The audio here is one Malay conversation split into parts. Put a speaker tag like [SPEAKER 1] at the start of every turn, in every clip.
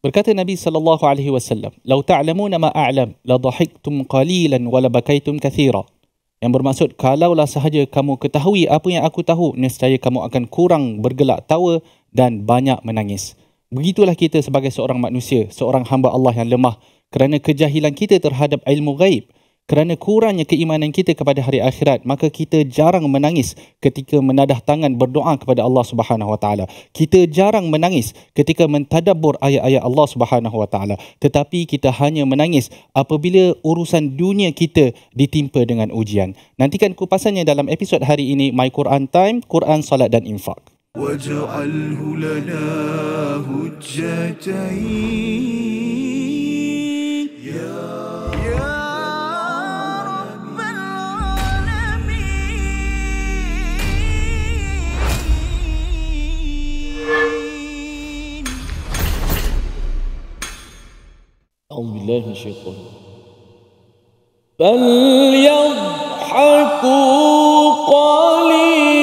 [SPEAKER 1] Berkata Nabi sallallahu alaihi wasallam, "Lau ta'lamuna ma a'lam, la dhahiktum qalilan wa la bakaitum katsira." Yang bermaksud kalaulah sahaja kamu ketahui apa yang aku tahu, nescaya kamu akan kurang bergelak tawa dan banyak menangis. Begitulah kita sebagai seorang manusia, seorang hamba Allah yang lemah kerana kejahilan kita terhadap ilmu ghaib. Kerana kurangnya keimanan kita kepada hari akhirat, maka kita jarang menangis ketika menadah tangan berdoa kepada Allah Subhanahu Wa Taala. Kita jarang menangis ketika mentadabur ayat-ayat Allah Subhanahu Wa Taala. Tetapi kita hanya menangis apabila urusan dunia kita ditimpa dengan ujian. Nantikan kupasannya dalam episod hari ini My Quran Time, Quran Salat dan Infak.
[SPEAKER 2] وَجَعَلْهُ لَنَا هُجَّتَيْنِ
[SPEAKER 3] أعوذ
[SPEAKER 4] بالله من الشيطان فليضحكوا قليلا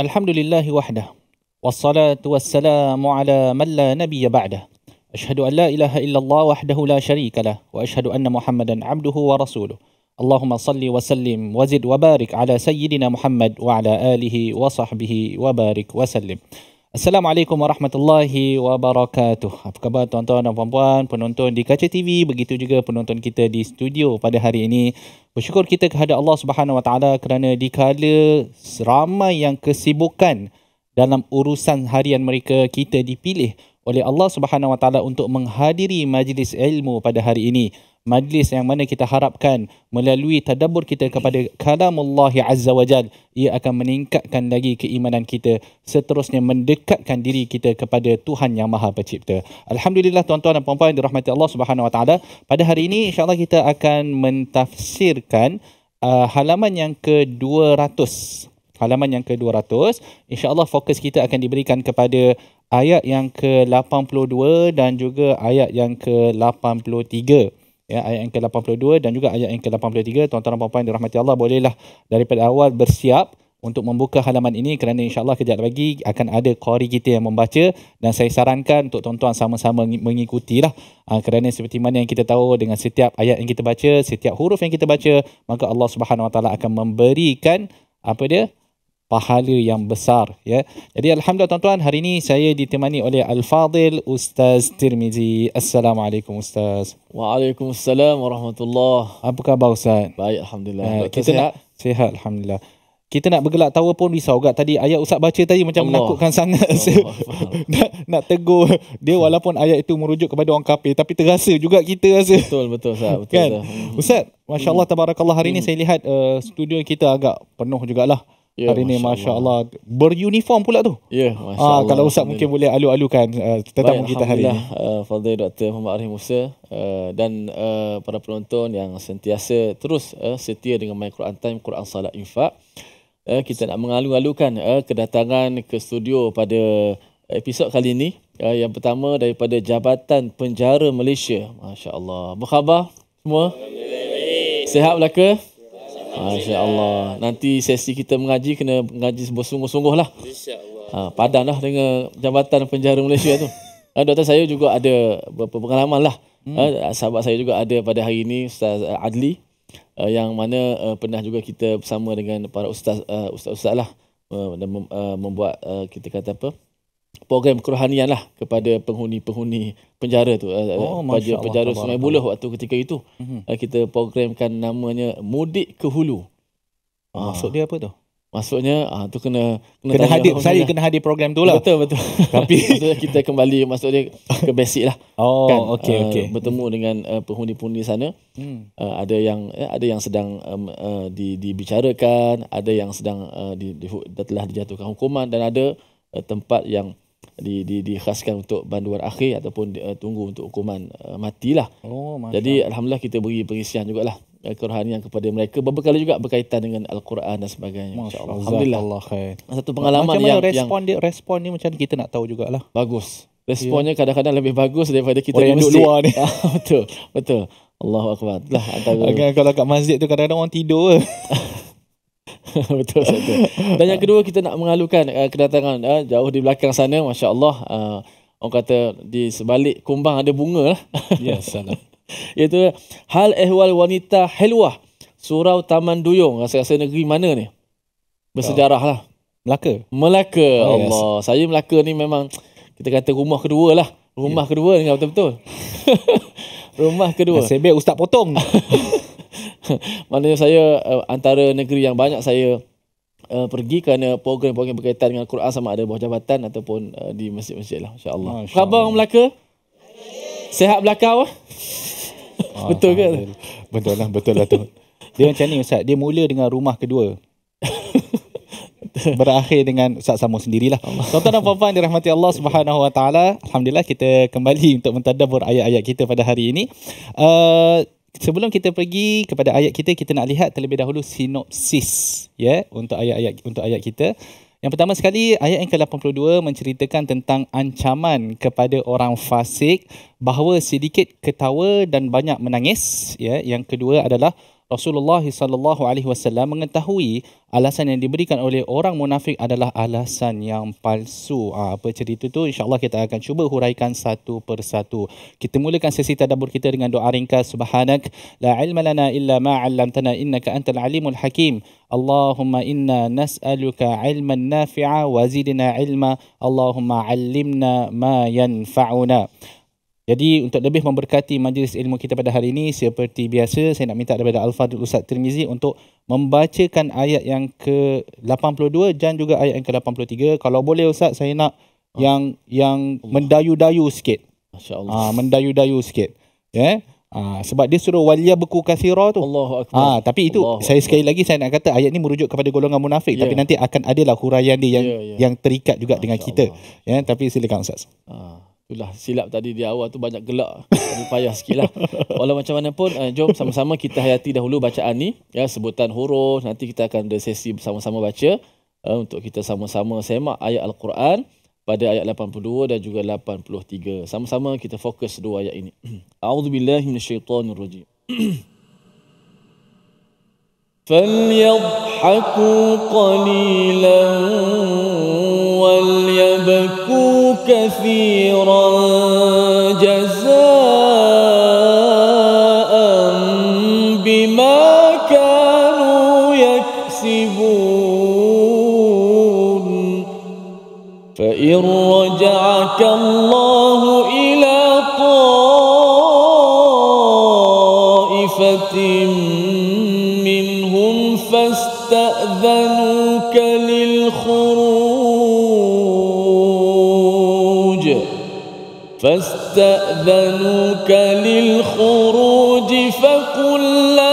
[SPEAKER 1] الحمد لله وحده والصلاة والسلام على من لا نبي بعده أشهد أن لا إله إلا الله وحده لا شريك له وأشهد أن محمدا عبده ورسوله اللهم صل وسلم وزد وبارك على سيدنا محمد وعلى آله وصحبه وبارك وسلم Assalamualaikum warahmatullahi wabarakatuh. Apa khabar tuan-tuan dan puan-puan penonton di Kaca TV, begitu juga penonton kita di studio pada hari ini. Bersyukur kita kehadap Allah Subhanahu Wa Taala kerana dikala ramai yang kesibukan dalam urusan harian mereka kita dipilih oleh Allah Subhanahu Wa Taala untuk menghadiri majlis ilmu pada hari ini majlis yang mana kita harapkan melalui tadabbur kita kepada kalamullah azza wajal ia akan meningkatkan lagi keimanan kita seterusnya mendekatkan diri kita kepada Tuhan yang Maha Pencipta. Alhamdulillah tuan-tuan dan puan-puan dirahmati Allah Subhanahu wa taala. Pada hari ini insya-Allah kita akan mentafsirkan uh, halaman yang ke-200 halaman yang ke-200 insya-Allah fokus kita akan diberikan kepada ayat yang ke-82 dan juga ayat yang ke-83 ya, ayat yang ke-82 dan juga ayat yang ke-83 tuan-tuan dan puan-puan dirahmati Allah bolehlah daripada awal bersiap untuk membuka halaman ini kerana insyaAllah kejap lagi akan ada kori kita yang membaca dan saya sarankan untuk tuan-tuan sama-sama mengikutilah ah, kerana seperti mana yang kita tahu dengan setiap ayat yang kita baca, setiap huruf yang kita baca maka Allah Subhanahu Wa Taala akan memberikan apa dia pahala yang besar ya. Jadi alhamdulillah tuan-tuan hari ini saya ditemani oleh Al-Fadil Ustaz Tirmizi. Assalamualaikum Ustaz.
[SPEAKER 3] Waalaikumsalam warahmatullahi.
[SPEAKER 1] Apa khabar Ustaz?
[SPEAKER 3] Baik alhamdulillah. Ya, kita sihat. Nak,
[SPEAKER 1] sihat alhamdulillah. Kita nak bergelak tawa pun risau juga tadi ayat Ustaz baca tadi macam Allah. menakutkan sangat. Allah. nak nak tegur dia walaupun ayat itu merujuk kepada orang kafir tapi terasa juga kita rasa. Betul betul Ustaz, betul. Kan? Hmm. Ustaz, masya-Allah hmm. tabarakallah hari ini hmm. saya lihat uh, studio kita agak penuh jugalah. Yeah, hari ni masya, masya Allah. Allah beruniform pula tu. Ya, yeah, masya ah, Allah. Kalau Ustaz mungkin boleh alu-alukan uh, ah, tentang Baik, kita hari ini.
[SPEAKER 3] Uh, Fadil Dr. Muhammad Arif Musa uh, dan uh, para penonton yang sentiasa terus uh, setia dengan My Quran Time, Quran Salat Infak. Uh, kita nak mengalu-alukan uh, kedatangan ke studio pada episod kali ini. Uh, yang pertama daripada Jabatan Penjara Malaysia. Masya Allah. Apa khabar semua? Sehat belaka? InsyaAllah. Nanti sesi kita mengaji, kena mengaji sungguh-sungguh lah. InsyaAllah. Ha, padan lah dengan Jabatan Penjara Malaysia tu. Ha, Doktor saya juga ada beberapa pengalaman lah. Hmm. Ha, sahabat saya juga ada pada hari ini, Ustaz uh, Adli. Uh, yang mana uh, pernah juga kita bersama dengan para ustaz uh, ustaz-ustaz lah uh, uh, membuat uh, kita kata apa program kerohanian lah kepada penghuni-penghuni penjara tu. Eh, oh, eh, Pada penjara Allah, Sungai Buloh waktu ketika itu. Uh-huh. Kita programkan namanya Mudik ke Hulu. Ah. Maksud dia apa tu? Maksudnya ah, tu kena kena, kena hadir saya kena hadir program tu lah. Betul betul. Tapi kita kembali masuk dia ke basic lah. Oh kan, okey uh, okey. Bertemu hmm. dengan uh, penghuni-penghuni sana. Hmm. Uh, ada yang uh, ada yang sedang um, uh, di dibicarakan, ada yang sedang uh, di, di, telah dijatuhkan hukuman dan ada uh, tempat yang di di dikhaskan untuk banduan akhir ataupun uh, tunggu untuk hukuman uh, matilah.
[SPEAKER 1] Oh, Jadi
[SPEAKER 3] alhamdulillah kita beri pengisian jugalah uh, kerohanian kepada mereka beberapa kali juga berkaitan dengan al-Quran dan sebagainya. Masya-Allah. Alhamdulillah. Allah khair. Satu pengalaman macam yang respon
[SPEAKER 1] yang dia, respon ni macam kita nak tahu jugalah. Bagus. Ya. Responnya yeah. kadang-kadang lebih bagus daripada kita orang oh, yang duduk luar ni. Ah, betul.
[SPEAKER 3] Betul. Allahu Lah antara kan,
[SPEAKER 1] kalau kat masjid tu kadang-kadang orang tidur.
[SPEAKER 3] Betul satu. Dan yang kedua kita nak mengalukan uh, kedatangan uh, jauh di belakang sana masya-Allah uh, orang kata di sebalik kumbang ada bunga lah. yes, ya, sana. Itu hal ehwal wanita helwah surau Taman Duyung rasa-rasa negeri mana ni? Bersejarah lah. Melaka. Melaka. Oh, Allah. Saya Melaka ni memang kita kata rumah kedua lah. Rumah yeah. kedua ni betul-betul. rumah kedua. Sebab ustaz potong. maknanya saya uh, antara negeri yang banyak saya uh, pergi kerana program-program berkaitan dengan Quran sama ada bawah jabatan ataupun uh,
[SPEAKER 1] di masjid-masjid lah insyaAllah. Ah, insya Khabar orang Melaka? Sehat belakang? Ah, betul ke? Betul lah, betul lah tu. Dia macam ni Ustaz, dia mula dengan rumah kedua. Berakhir dengan Ustaz Samu sendirilah. Tuan-tuan dan puan-puan dirahmati Allah Subhanahu Wa Taala. Alhamdulillah kita kembali untuk mentadabbur ayat-ayat kita pada hari ini. Uh, sebelum kita pergi kepada ayat kita kita nak lihat terlebih dahulu sinopsis ya yeah, untuk ayat-ayat untuk ayat kita yang pertama sekali ayat yang ke-82 menceritakan tentang ancaman kepada orang fasik bahawa sedikit ketawa dan banyak menangis ya yeah. yang kedua adalah Rasulullah sallallahu alaihi wasallam mengetahui alasan yang diberikan oleh orang munafik adalah alasan yang palsu. Ha, apa cerita tu Allah kita akan cuba huraikan satu persatu. Kita mulakan sesi tadabbur kita dengan doa ringkas subhanak la ilma lana illa ma 'allamtana innaka antal alimul hakim. Allahumma inna nas'aluka 'ilman nafi'a wa zidna 'ilma. Allahumma 'allimna ma yanfa'una. Jadi untuk lebih memberkati majlis ilmu kita pada hari ini seperti biasa saya nak minta daripada Al-Fadhil Ustaz Tirmizi untuk membacakan ayat yang ke-82 dan juga ayat yang ke-83. Kalau boleh Ustaz saya nak ah. yang yang mendayu-dayu sikit. Masya-Allah. Ah, mendayu-dayu sikit. Ya. Yeah? Ah, sebab dia suruh waliya beku kasira tu. Allahu akbar. Ah, tapi itu Allahu saya sekali lagi saya nak kata ayat ni merujuk kepada golongan munafik yeah. tapi ya. nanti akan adalah huraian dia yang yeah, yeah. yang terikat juga Masya dengan Allah. kita. Ya, yeah? tapi silakan Ustaz.
[SPEAKER 3] Ah. Itulah silap tadi di awal tu banyak gelak. Jadi payah sikit lah. Walau macam mana pun, uh, jom sama-sama kita hayati dahulu bacaan ni. Ya, sebutan huruf, nanti kita akan ada sesi bersama-sama baca. Uh, untuk kita sama-sama semak ayat Al-Quran pada ayat 82 dan juga 83. Sama-sama kita fokus dua ayat ini. A'udzubillahimmanasyaitanirrojim.
[SPEAKER 4] فَلْيَضْحَكُوا قَلِيلًا وَلْيَبَكُوا كثيرا جزاء بما كانوا يكسبون فإن رجعك الله إلى طائفة منهم فاستأذنوك للخروج فاستأذنوك للخروج فقل لا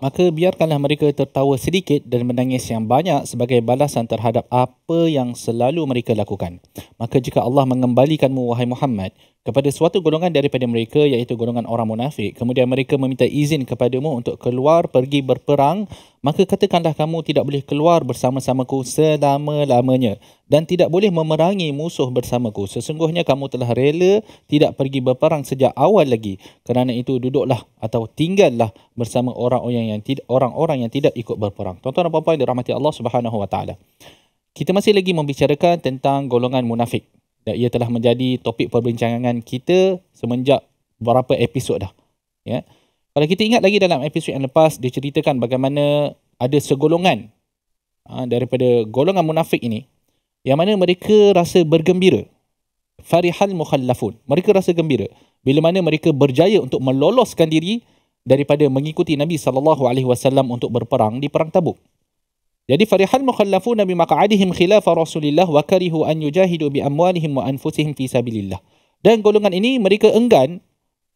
[SPEAKER 1] maka biarkanlah mereka tertawa sedikit dan menangis yang banyak sebagai balasan terhadap apa yang selalu mereka lakukan. Maka jika Allah mengembalikanmu, wahai Muhammad, kepada suatu golongan daripada mereka, iaitu golongan orang munafik, kemudian mereka meminta izin kepadamu untuk keluar pergi berperang, maka katakanlah kamu tidak boleh keluar bersama-samaku selama-lamanya dan tidak boleh memerangi musuh bersamaku. Sesungguhnya kamu telah rela tidak pergi berperang sejak awal lagi. Kerana itu duduklah atau tinggallah bersama orang-orang yang tidak orang-orang yang tidak ikut berperang. Tuan-tuan dan puan-puan dirahmati Allah Subhanahu wa taala. Kita masih lagi membicarakan tentang golongan munafik. Dan ia telah menjadi topik perbincangan kita semenjak beberapa episod dah. Ya. Yeah. Kalau kita ingat lagi dalam episod yang lepas diceritakan bagaimana ada segolongan ha, daripada golongan munafik ini yang mana mereka rasa bergembira farihal mukhalafun. mereka rasa gembira bila mana mereka berjaya untuk meloloskan diri daripada mengikuti Nabi sallallahu alaihi wasallam untuk berperang di perang Tabuk jadi farihal mukhalafun nabi maq'adihim khilaf Rasulillah wa karihu an yujahidu bi amwalihim wa anfusihim fi sabilillah dan golongan ini mereka enggan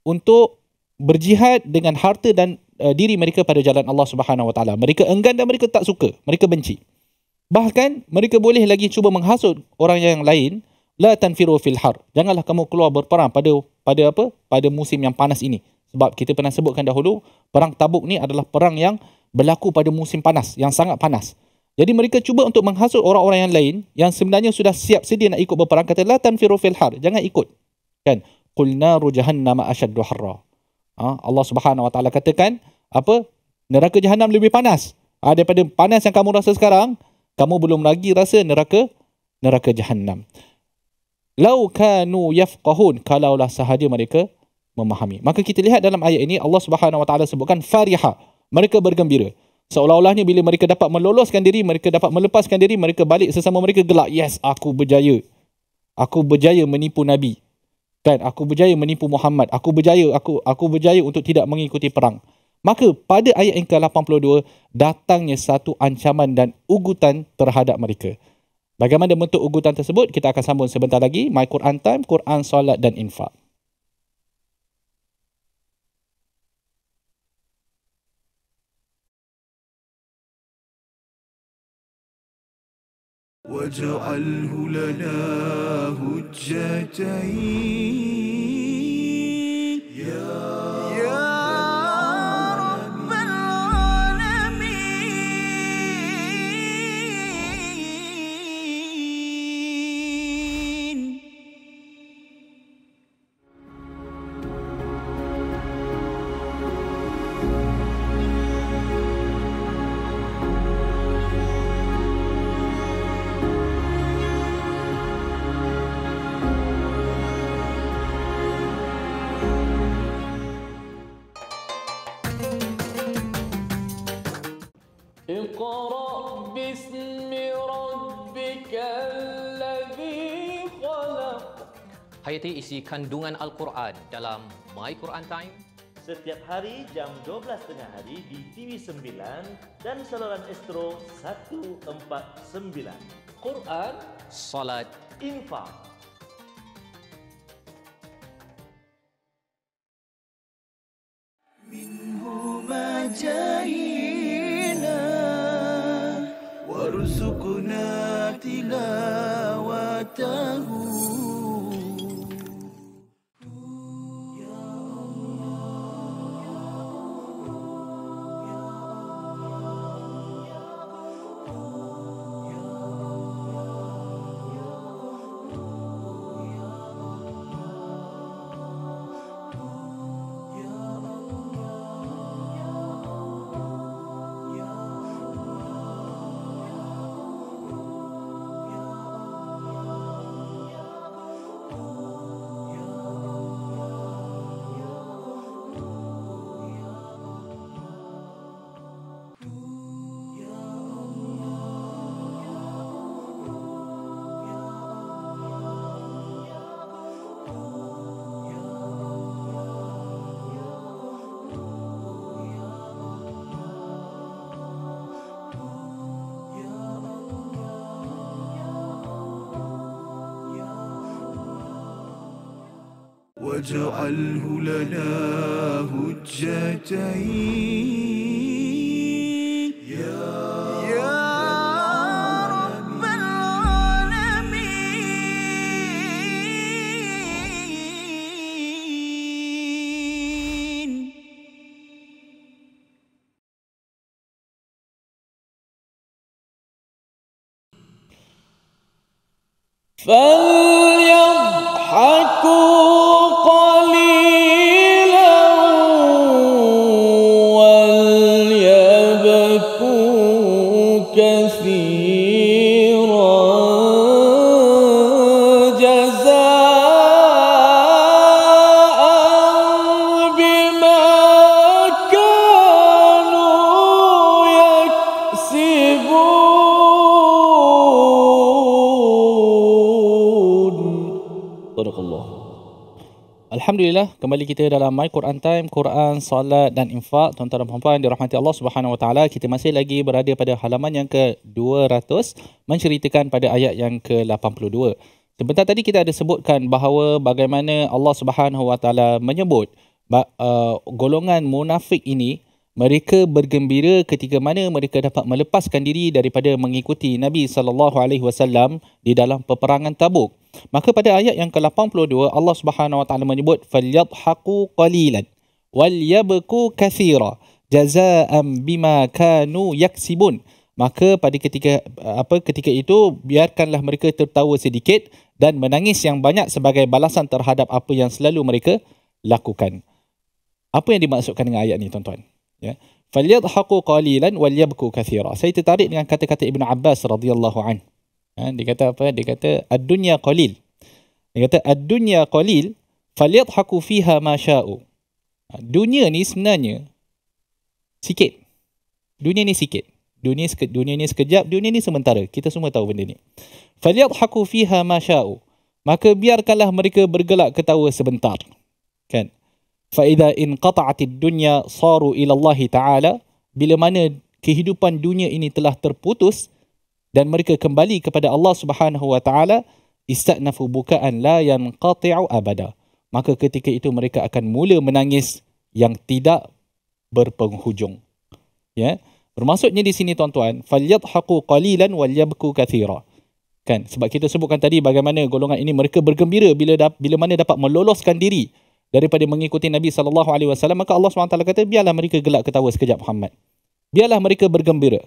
[SPEAKER 1] untuk berjihad dengan harta dan uh, diri mereka pada jalan Allah Subhanahu Wa Mereka enggan dan mereka tak suka, mereka benci. Bahkan mereka boleh lagi cuba menghasut orang yang lain, la tanfiru fil har. Janganlah kamu keluar berperang pada pada apa? Pada musim yang panas ini. Sebab kita pernah sebutkan dahulu, perang Tabuk ni adalah perang yang berlaku pada musim panas yang sangat panas. Jadi mereka cuba untuk menghasut orang-orang yang lain yang sebenarnya sudah siap sedia nak ikut berperang kata la tanfiru fil har. Jangan ikut. Kan? Kulna rujahan nama ashaddu harra. Ha? Allah Subhanahu Wa Taala katakan apa neraka jahanam lebih panas ha, daripada panas yang kamu rasa sekarang kamu belum lagi rasa neraka neraka jahanam lau kanu yafqahun kalaulah sahaja mereka memahami maka kita lihat dalam ayat ini Allah Subhanahu Wa Taala sebutkan fariha mereka bergembira seolah-olahnya bila mereka dapat meloloskan diri mereka dapat melepaskan diri mereka balik sesama mereka gelak yes aku berjaya aku berjaya menipu nabi Kan, aku berjaya menipu Muhammad aku berjaya aku aku berjaya untuk tidak mengikuti perang maka pada ayat yang ke-82 datangnya satu ancaman dan ugutan terhadap mereka bagaimana bentuk ugutan tersebut kita akan sambung sebentar lagi my Quran time Quran solat dan Infaq.
[SPEAKER 2] واجعله لنا هجتين يا
[SPEAKER 1] hayati isi kandungan Al-Quran dalam My Quran Time setiap hari jam 12.30 hari di TV9 dan saluran
[SPEAKER 3] Astro 149. Quran, Salat, Infaq.
[SPEAKER 2] واجعله لنا هجتين يا يا رب العالمين
[SPEAKER 1] Kembali kita dalam My Quran Time, Quran, Salat dan Infak. Tuan-tuan dan puan-puan, dirahmati Allah Subhanahu Wa Taala. Kita masih lagi berada pada halaman yang ke-200 menceritakan pada ayat yang ke-82. Sebentar tadi kita ada sebutkan bahawa bagaimana Allah Subhanahu Wa Taala menyebut uh, golongan munafik ini mereka bergembira ketika mana mereka dapat melepaskan diri daripada mengikuti Nabi sallallahu alaihi wasallam di dalam peperangan Tabuk. Maka pada ayat yang ke-82 Allah Subhanahu wa taala menyebut falyadhaqu qalilan wal yabku kathira jazaa'an bima kanu yaksibun. Maka pada ketika apa ketika itu biarkanlah mereka tertawa sedikit dan menangis yang banyak sebagai balasan terhadap apa yang selalu mereka lakukan. Apa yang dimaksudkan dengan ayat ini tuan-tuan? ya falyadhaqu qalilan walyabku kathira saya tertarik dengan kata-kata Ibn Abbas radhiyallahu an ya, dia kata apa dia kata ad-dunya qalil dia kata ad-dunya qalil falyadhaqu fiha ma sya'u ha, dunia ni sebenarnya sikit dunia ni sikit dunia seke, dunia ni sekejap dunia ni sementara kita semua tahu benda ni falyadhaqu fiha ma sya'u maka biarkanlah mereka bergelak ketawa sebentar kan Faida in qata'atid dunya saru ila Allah Taala bila mana kehidupan dunia ini telah terputus dan mereka kembali kepada Allah Subhanahu wa taala istanafu buka'an la yanqati'u abada maka ketika itu mereka akan mula menangis yang tidak berpenghujung ya bermaksudnya di sini tuan-tuan falyadhaqu qalilan walyabku kathira kan sebab kita sebutkan tadi bagaimana golongan ini mereka bergembira bila bila mana dapat meloloskan diri daripada mengikuti Nabi sallallahu alaihi wasallam maka Allah SWT kata biarlah mereka gelak ketawa sekejap Muhammad biarlah mereka bergembira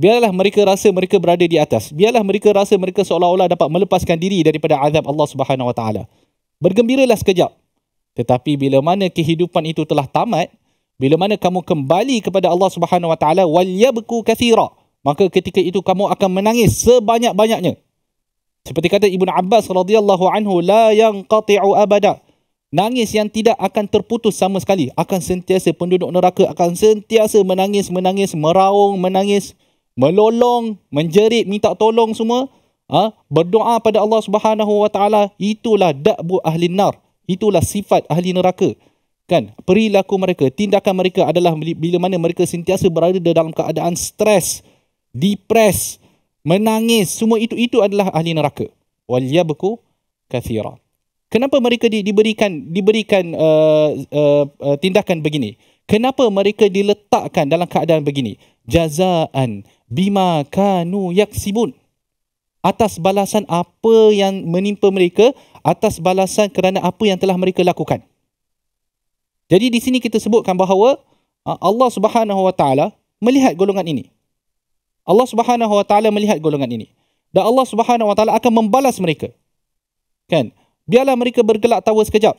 [SPEAKER 1] biarlah mereka rasa mereka berada di atas biarlah mereka rasa mereka seolah-olah dapat melepaskan diri daripada azab Allah Subhanahu wa taala bergembiralah sekejap tetapi bila mana kehidupan itu telah tamat bila mana kamu kembali kepada Allah Subhanahu wa taala wal yabku kathira maka ketika itu kamu akan menangis sebanyak-banyaknya seperti kata Ibnu Abbas radhiyallahu anhu la yanqati'u abada Nangis yang tidak akan terputus sama sekali. Akan sentiasa penduduk neraka akan sentiasa menangis, menangis, meraung, menangis, melolong, menjerit, minta tolong semua. ha? berdoa pada Allah Subhanahu Wa Taala itulah dakbu ahli nar. Itulah sifat ahli neraka. Kan? Perilaku mereka, tindakan mereka adalah bila mana mereka sentiasa berada dalam keadaan stres, depres, menangis, semua itu itu adalah ahli neraka. Wal yabku kathiran kenapa mereka di, diberikan diberikan uh, uh, uh, tindakan begini kenapa mereka diletakkan dalam keadaan begini jazaan bima kanu yaksibun atas balasan apa yang menimpa mereka atas balasan kerana apa yang telah mereka lakukan jadi di sini kita sebutkan bahawa uh, Allah Subhanahu wa taala melihat golongan ini Allah Subhanahu wa taala melihat golongan ini dan Allah Subhanahu wa taala akan membalas mereka kan Biarlah mereka bergelak tawa sekejap.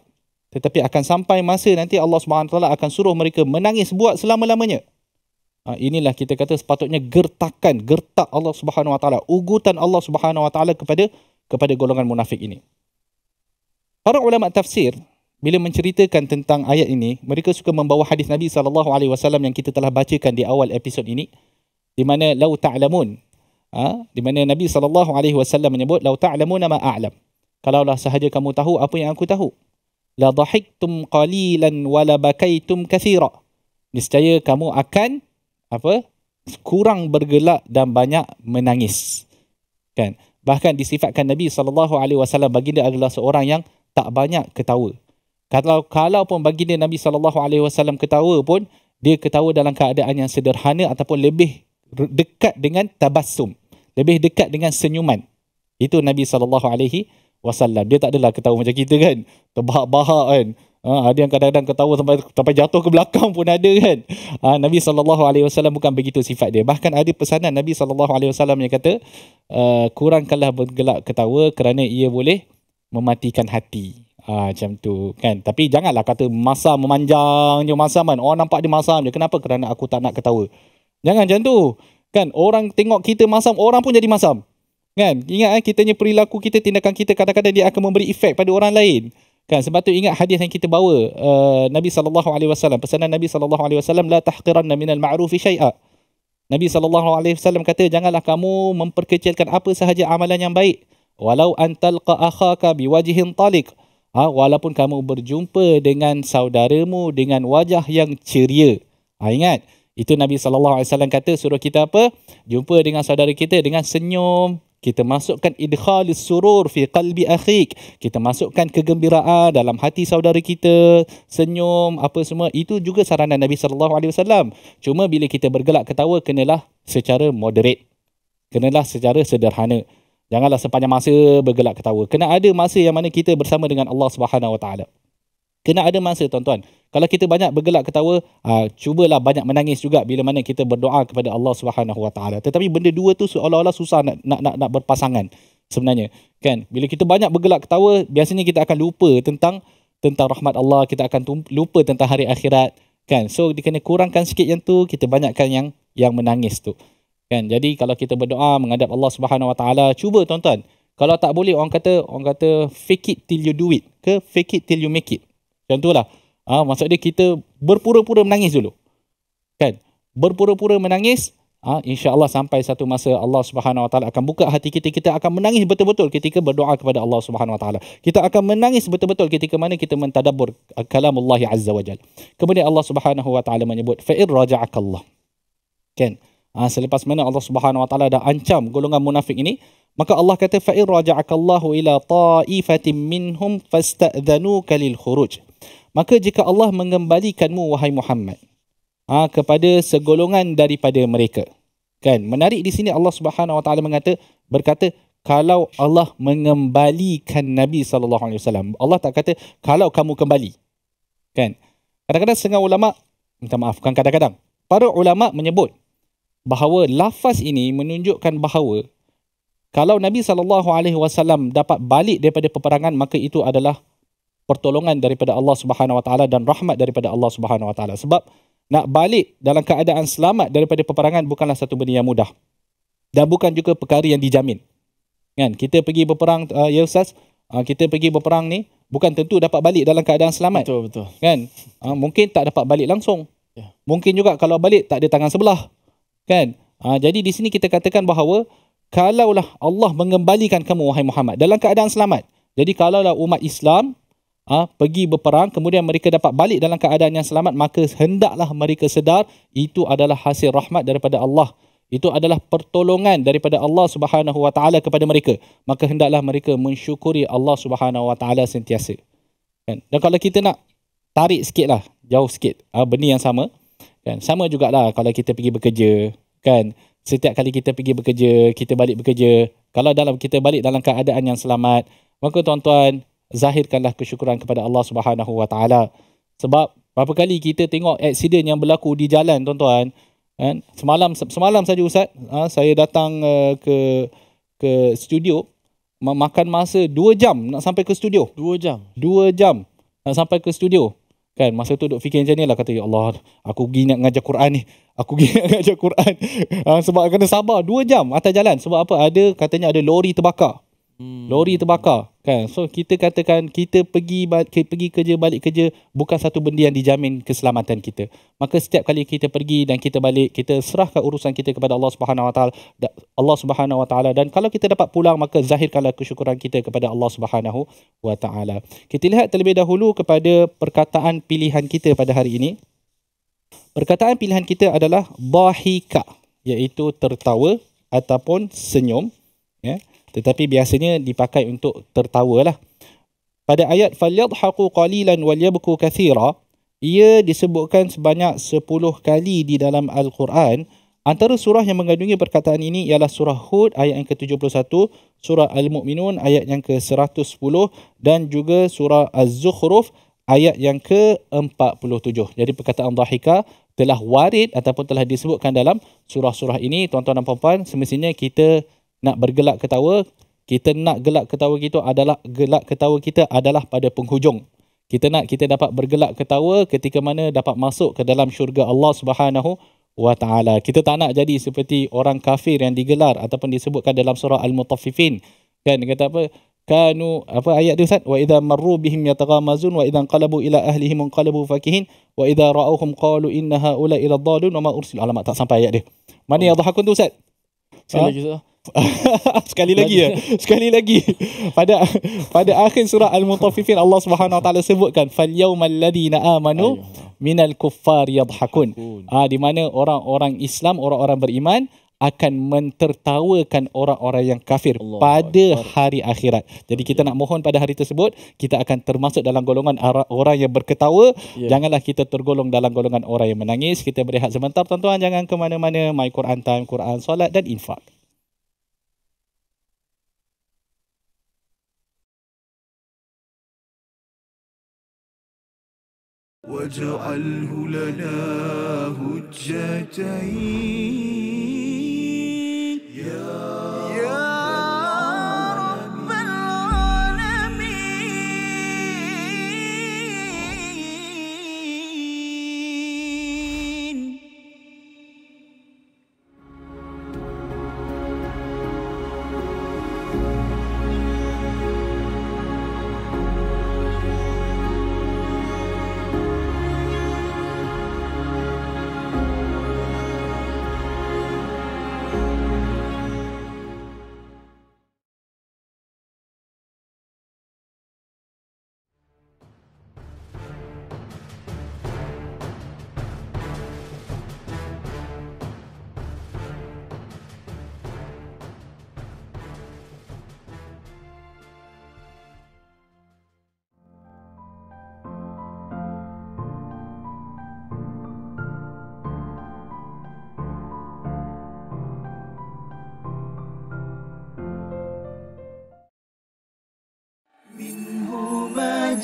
[SPEAKER 1] Tetapi akan sampai masa nanti Allah SWT akan suruh mereka menangis buat selama-lamanya. Ha, inilah kita kata sepatutnya gertakan, gertak Allah Subhanahu Wa Taala, ugutan Allah Subhanahu Wa Taala kepada kepada golongan munafik ini. Para ulama tafsir bila menceritakan tentang ayat ini, mereka suka membawa hadis Nabi Sallallahu Alaihi Wasallam yang kita telah bacakan di awal episod ini, di mana lau ta'lamun, ha, di mana Nabi Sallallahu Alaihi Wasallam menyebut lau ta'lamun nama a'lam kalaulah sahaja kamu tahu apa yang aku tahu la dhahiktum qalilan wa la bakaitum kathira niscaya kamu akan apa kurang bergelak dan banyak menangis kan bahkan disifatkan nabi sallallahu alaihi wasallam baginda adalah seorang yang tak banyak ketawa kalau kalau pun baginda nabi sallallahu alaihi wasallam ketawa pun dia ketawa dalam keadaan yang sederhana ataupun lebih dekat dengan tabassum lebih dekat dengan senyuman itu nabi sallallahu alaihi wasallam. Dia tak adalah ketawa macam kita kan. Terbahak-bahak kan. Ha, ada yang kadang-kadang ketawa sampai sampai jatuh ke belakang pun ada kan. Ha, Nabi saw. bukan begitu sifat dia. Bahkan ada pesanan Nabi saw. alaihi yang kata eh, kurangkanlah bergelak ketawa kerana ia boleh mematikan hati. Ha, macam tu kan. Tapi janganlah kata masa memanjang je masa man. Orang nampak dia masam je. Kenapa? Kerana aku tak nak ketawa. Jangan macam tu. Kan orang tengok kita masam, orang pun jadi masam. Kan? Ingat kita eh, kitanya perilaku kita, tindakan kita kadang-kadang dia akan memberi efek pada orang lain. Kan? Sebab tu ingat hadis yang kita bawa uh, Nabi sallallahu alaihi wasallam, pesanan Nabi sallallahu alaihi wasallam la tahqiranna minal ma'ruf syai'a. Nabi sallallahu alaihi wasallam kata janganlah kamu memperkecilkan apa sahaja amalan yang baik walau antalqa akhaka biwajhin talik ha, walaupun kamu berjumpa dengan saudaramu dengan wajah yang ceria ha, ingat itu Nabi sallallahu alaihi wasallam kata suruh kita apa jumpa dengan saudara kita dengan senyum kita masukkan idkhalis surur fi qalbi akhik kita masukkan kegembiraan dalam hati saudara kita senyum apa semua itu juga saranan Nabi sallallahu alaihi wasallam cuma bila kita bergelak ketawa kenalah secara moderate kenalah secara sederhana janganlah sepanjang masa bergelak ketawa kena ada masa yang mana kita bersama dengan Allah Subhanahu wa taala kena ada masa tuan-tuan. Kalau kita banyak bergelak ketawa, uh, cubalah banyak menangis juga bila mana kita berdoa kepada Allah Subhanahu Wa Taala. Tetapi benda dua tu seolah-olah susah nak, nak nak nak berpasangan sebenarnya. Kan? Bila kita banyak bergelak ketawa, biasanya kita akan lupa tentang tentang rahmat Allah, kita akan lupa tentang hari akhirat. Kan? So dia kena kurangkan sikit yang tu, kita banyakkan yang yang menangis tu. Kan? Jadi kalau kita berdoa menghadap Allah Subhanahu Wa Taala, cuba tuan-tuan. Kalau tak boleh orang kata orang kata fake it till you do it ke fake it till you make it. Contohlah, ha, maksud dia kita berpura-pura menangis dulu. Kan? Berpura-pura menangis, ha, Allah sampai satu masa Allah Subhanahu Wa Taala akan buka hati kita, kita akan menangis betul-betul ketika berdoa kepada Allah Subhanahu Wa Taala. Kita akan menangis betul-betul ketika mana kita mentadabur kalam Allah Azza wa Jal. Kemudian Allah Subhanahu Wa Taala menyebut, فَإِرْ رَجَعَكَ اللَّهِ Kan? Ha, selepas mana Allah Subhanahu Wa Taala dah ancam golongan munafik ini, maka Allah kata fa in raja'aka ila taifatim minhum fasta'dhanuka lil khuruj. Maka jika Allah mengembalikanmu wahai Muhammad ha, kepada segolongan daripada mereka. Kan? Menarik di sini Allah Subhanahu Wa Taala mengata berkata kalau Allah mengembalikan Nabi sallallahu alaihi wasallam. Allah tak kata kalau kamu kembali. Kan? Kadang-kadang setengah ulama minta maaf kan kadang-kadang para ulama menyebut bahawa lafaz ini menunjukkan bahawa kalau Nabi sallallahu alaihi wasallam dapat balik daripada peperangan maka itu adalah pertolongan daripada Allah Subhanahu Wa Taala dan rahmat daripada Allah Subhanahu Wa Taala. Sebab nak balik dalam keadaan selamat daripada peperangan bukanlah satu benda yang mudah. Dan bukan juga perkara yang dijamin. Kan? Kita pergi berperang, uh, ya uh, kita pergi berperang ni, bukan tentu dapat balik dalam keadaan selamat. Betul, betul. Kan? Uh, mungkin tak dapat balik langsung. Yeah. Mungkin juga kalau balik tak ada tangan sebelah. Kan? Uh, jadi di sini kita katakan bahawa, kalaulah Allah mengembalikan kamu, wahai Muhammad, dalam keadaan selamat. Jadi kalaulah umat Islam Ah ha, pergi berperang kemudian mereka dapat balik dalam keadaan yang selamat maka hendaklah mereka sedar itu adalah hasil rahmat daripada Allah itu adalah pertolongan daripada Allah Subhanahu wa taala kepada mereka maka hendaklah mereka mensyukuri Allah Subhanahu wa taala sentiasa kan dan kalau kita nak tarik sikitlah jauh sikit ah ha, benih yang sama kan sama jugalah kalau kita pergi bekerja kan setiap kali kita pergi bekerja kita balik bekerja kalau dalam kita balik dalam keadaan yang selamat maka tuan-tuan zahirkanlah kesyukuran kepada Allah Subhanahu Wa Taala. Sebab berapa kali kita tengok aksiden yang berlaku di jalan tuan-tuan. Kan? Semalam semalam saja Ustaz, ha, saya datang uh, ke ke studio makan masa 2 jam nak sampai ke studio. 2 jam. 2 jam nak sampai ke studio. Kan masa tu duk fikir macam lah kata ya Allah aku pergi nak ngajar Quran ni. Aku pergi nak ngajar Quran. Ha, sebab kena sabar 2 jam atas jalan. Sebab apa? Ada katanya ada lori terbakar. Hmm. Lori terbakar kan so kita katakan kita pergi pergi kerja balik kerja bukan satu benda yang dijamin keselamatan kita maka setiap kali kita pergi dan kita balik kita serahkan urusan kita kepada Allah Subhanahu Wa Taala Allah Subhanahu Wa Taala dan kalau kita dapat pulang maka zahirkanlah kesyukuran kita kepada Allah Subhanahu Wa Taala kita lihat terlebih dahulu kepada perkataan pilihan kita pada hari ini perkataan pilihan kita adalah bahika iaitu tertawa ataupun senyum ya yeah tetapi biasanya dipakai untuk tertawalah pada ayat falyadhaqu qalilan walyabku kathira ia disebutkan sebanyak 10 kali di dalam al-Quran antara surah yang mengandungi perkataan ini ialah surah hud ayat yang ke-71 surah al-mukminun ayat yang ke-110 dan juga surah az-zukhruf ayat yang ke-47 jadi perkataan dhahika telah warid ataupun telah disebutkan dalam surah-surah ini tuan-tuan dan puan-puan semestinya kita nak bergelak ketawa, kita nak gelak ketawa kita adalah gelak ketawa kita adalah pada penghujung. Kita nak kita dapat bergelak ketawa ketika mana dapat masuk ke dalam syurga Allah Subhanahu wa taala. Kita tak nak jadi seperti orang kafir yang digelar ataupun disebutkan dalam surah Al-Mutaffifin. Kan kata apa? Kanu apa ayat dia Ustaz? Wa idza marru bihim yataghamazun wa idza qalabu ila ahlihim qalabu fakihin wa idza ra'awhum qalu inna ula ila dhalun wa ma ursil alamat tak sampai ayat dia. Mana oh. yang dhahakun tu Ustaz? Sekali ha? lagi Ustaz. sekali lagi ya sekali lagi pada pada akhir surah al-mutaffifin Allah Subhanahu taala sebutkan fal yawmal ladina amanu minal kuffar yadhhakun ah di mana orang-orang Islam orang-orang beriman akan mentertawakan orang-orang yang kafir Allah pada Allah. hari akhirat. Jadi kita ya. nak mohon pada hari tersebut kita akan termasuk dalam golongan orang yang berketawa. Yeah. Janganlah kita tergolong dalam golongan orang yang menangis. Kita berehat sebentar tuan-tuan jangan ke mana-mana. My Quran time, Quran solat dan infak.
[SPEAKER 2] واجعله لنا هجتين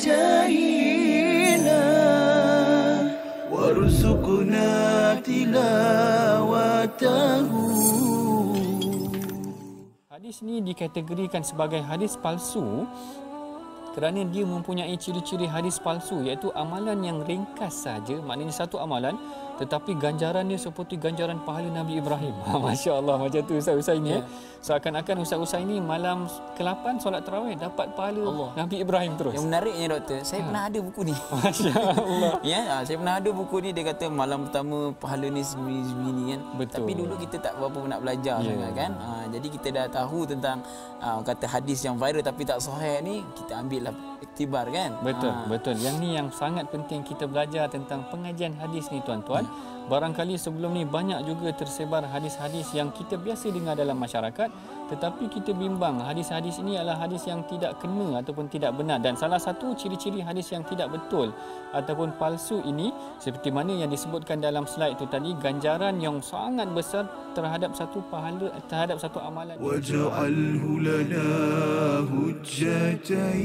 [SPEAKER 2] جئنا وارزقنا تلاوته
[SPEAKER 1] Hadis ni dikategorikan sebagai hadis palsu kerana dia mempunyai ciri-ciri hadis palsu iaitu amalan yang ringkas saja maknanya satu amalan tetapi ganjarannya seperti ganjaran pahala Nabi Ibrahim. Masya Allah macam
[SPEAKER 3] tu Ustaz Usaini. Ya. ya.
[SPEAKER 1] Seakan-akan Ustaz ini malam ke-8 solat terawih dapat pahala Allah. Nabi Ibrahim terus. Yang menariknya doktor, saya ha. pernah ada buku ni. Masya Allah. ya, ha, saya pernah ada
[SPEAKER 3] buku ni dia kata malam pertama pahala ni sembilan kan. Betul. Tapi dulu kita tak berapa nak belajar ya. sangat kan. Ha, jadi kita dah tahu tentang ha, kata hadis yang viral tapi tak sahih ni
[SPEAKER 1] kita ambil lah iktibar kan. Betul, ha. betul. Yang ni yang sangat penting kita belajar tentang pengajian hadis ni tuan-tuan. Hmm. Barangkali sebelum ni banyak juga tersebar hadis-hadis yang kita biasa dengar dalam masyarakat tetapi kita bimbang hadis-hadis ini adalah hadis yang tidak kena ataupun tidak benar dan salah satu ciri-ciri hadis yang tidak betul ataupun palsu ini seperti mana yang disebutkan dalam slide itu tadi ganjaran yang sangat besar terhadap satu pahala terhadap satu amalan
[SPEAKER 2] waj'alhu lana hujjatain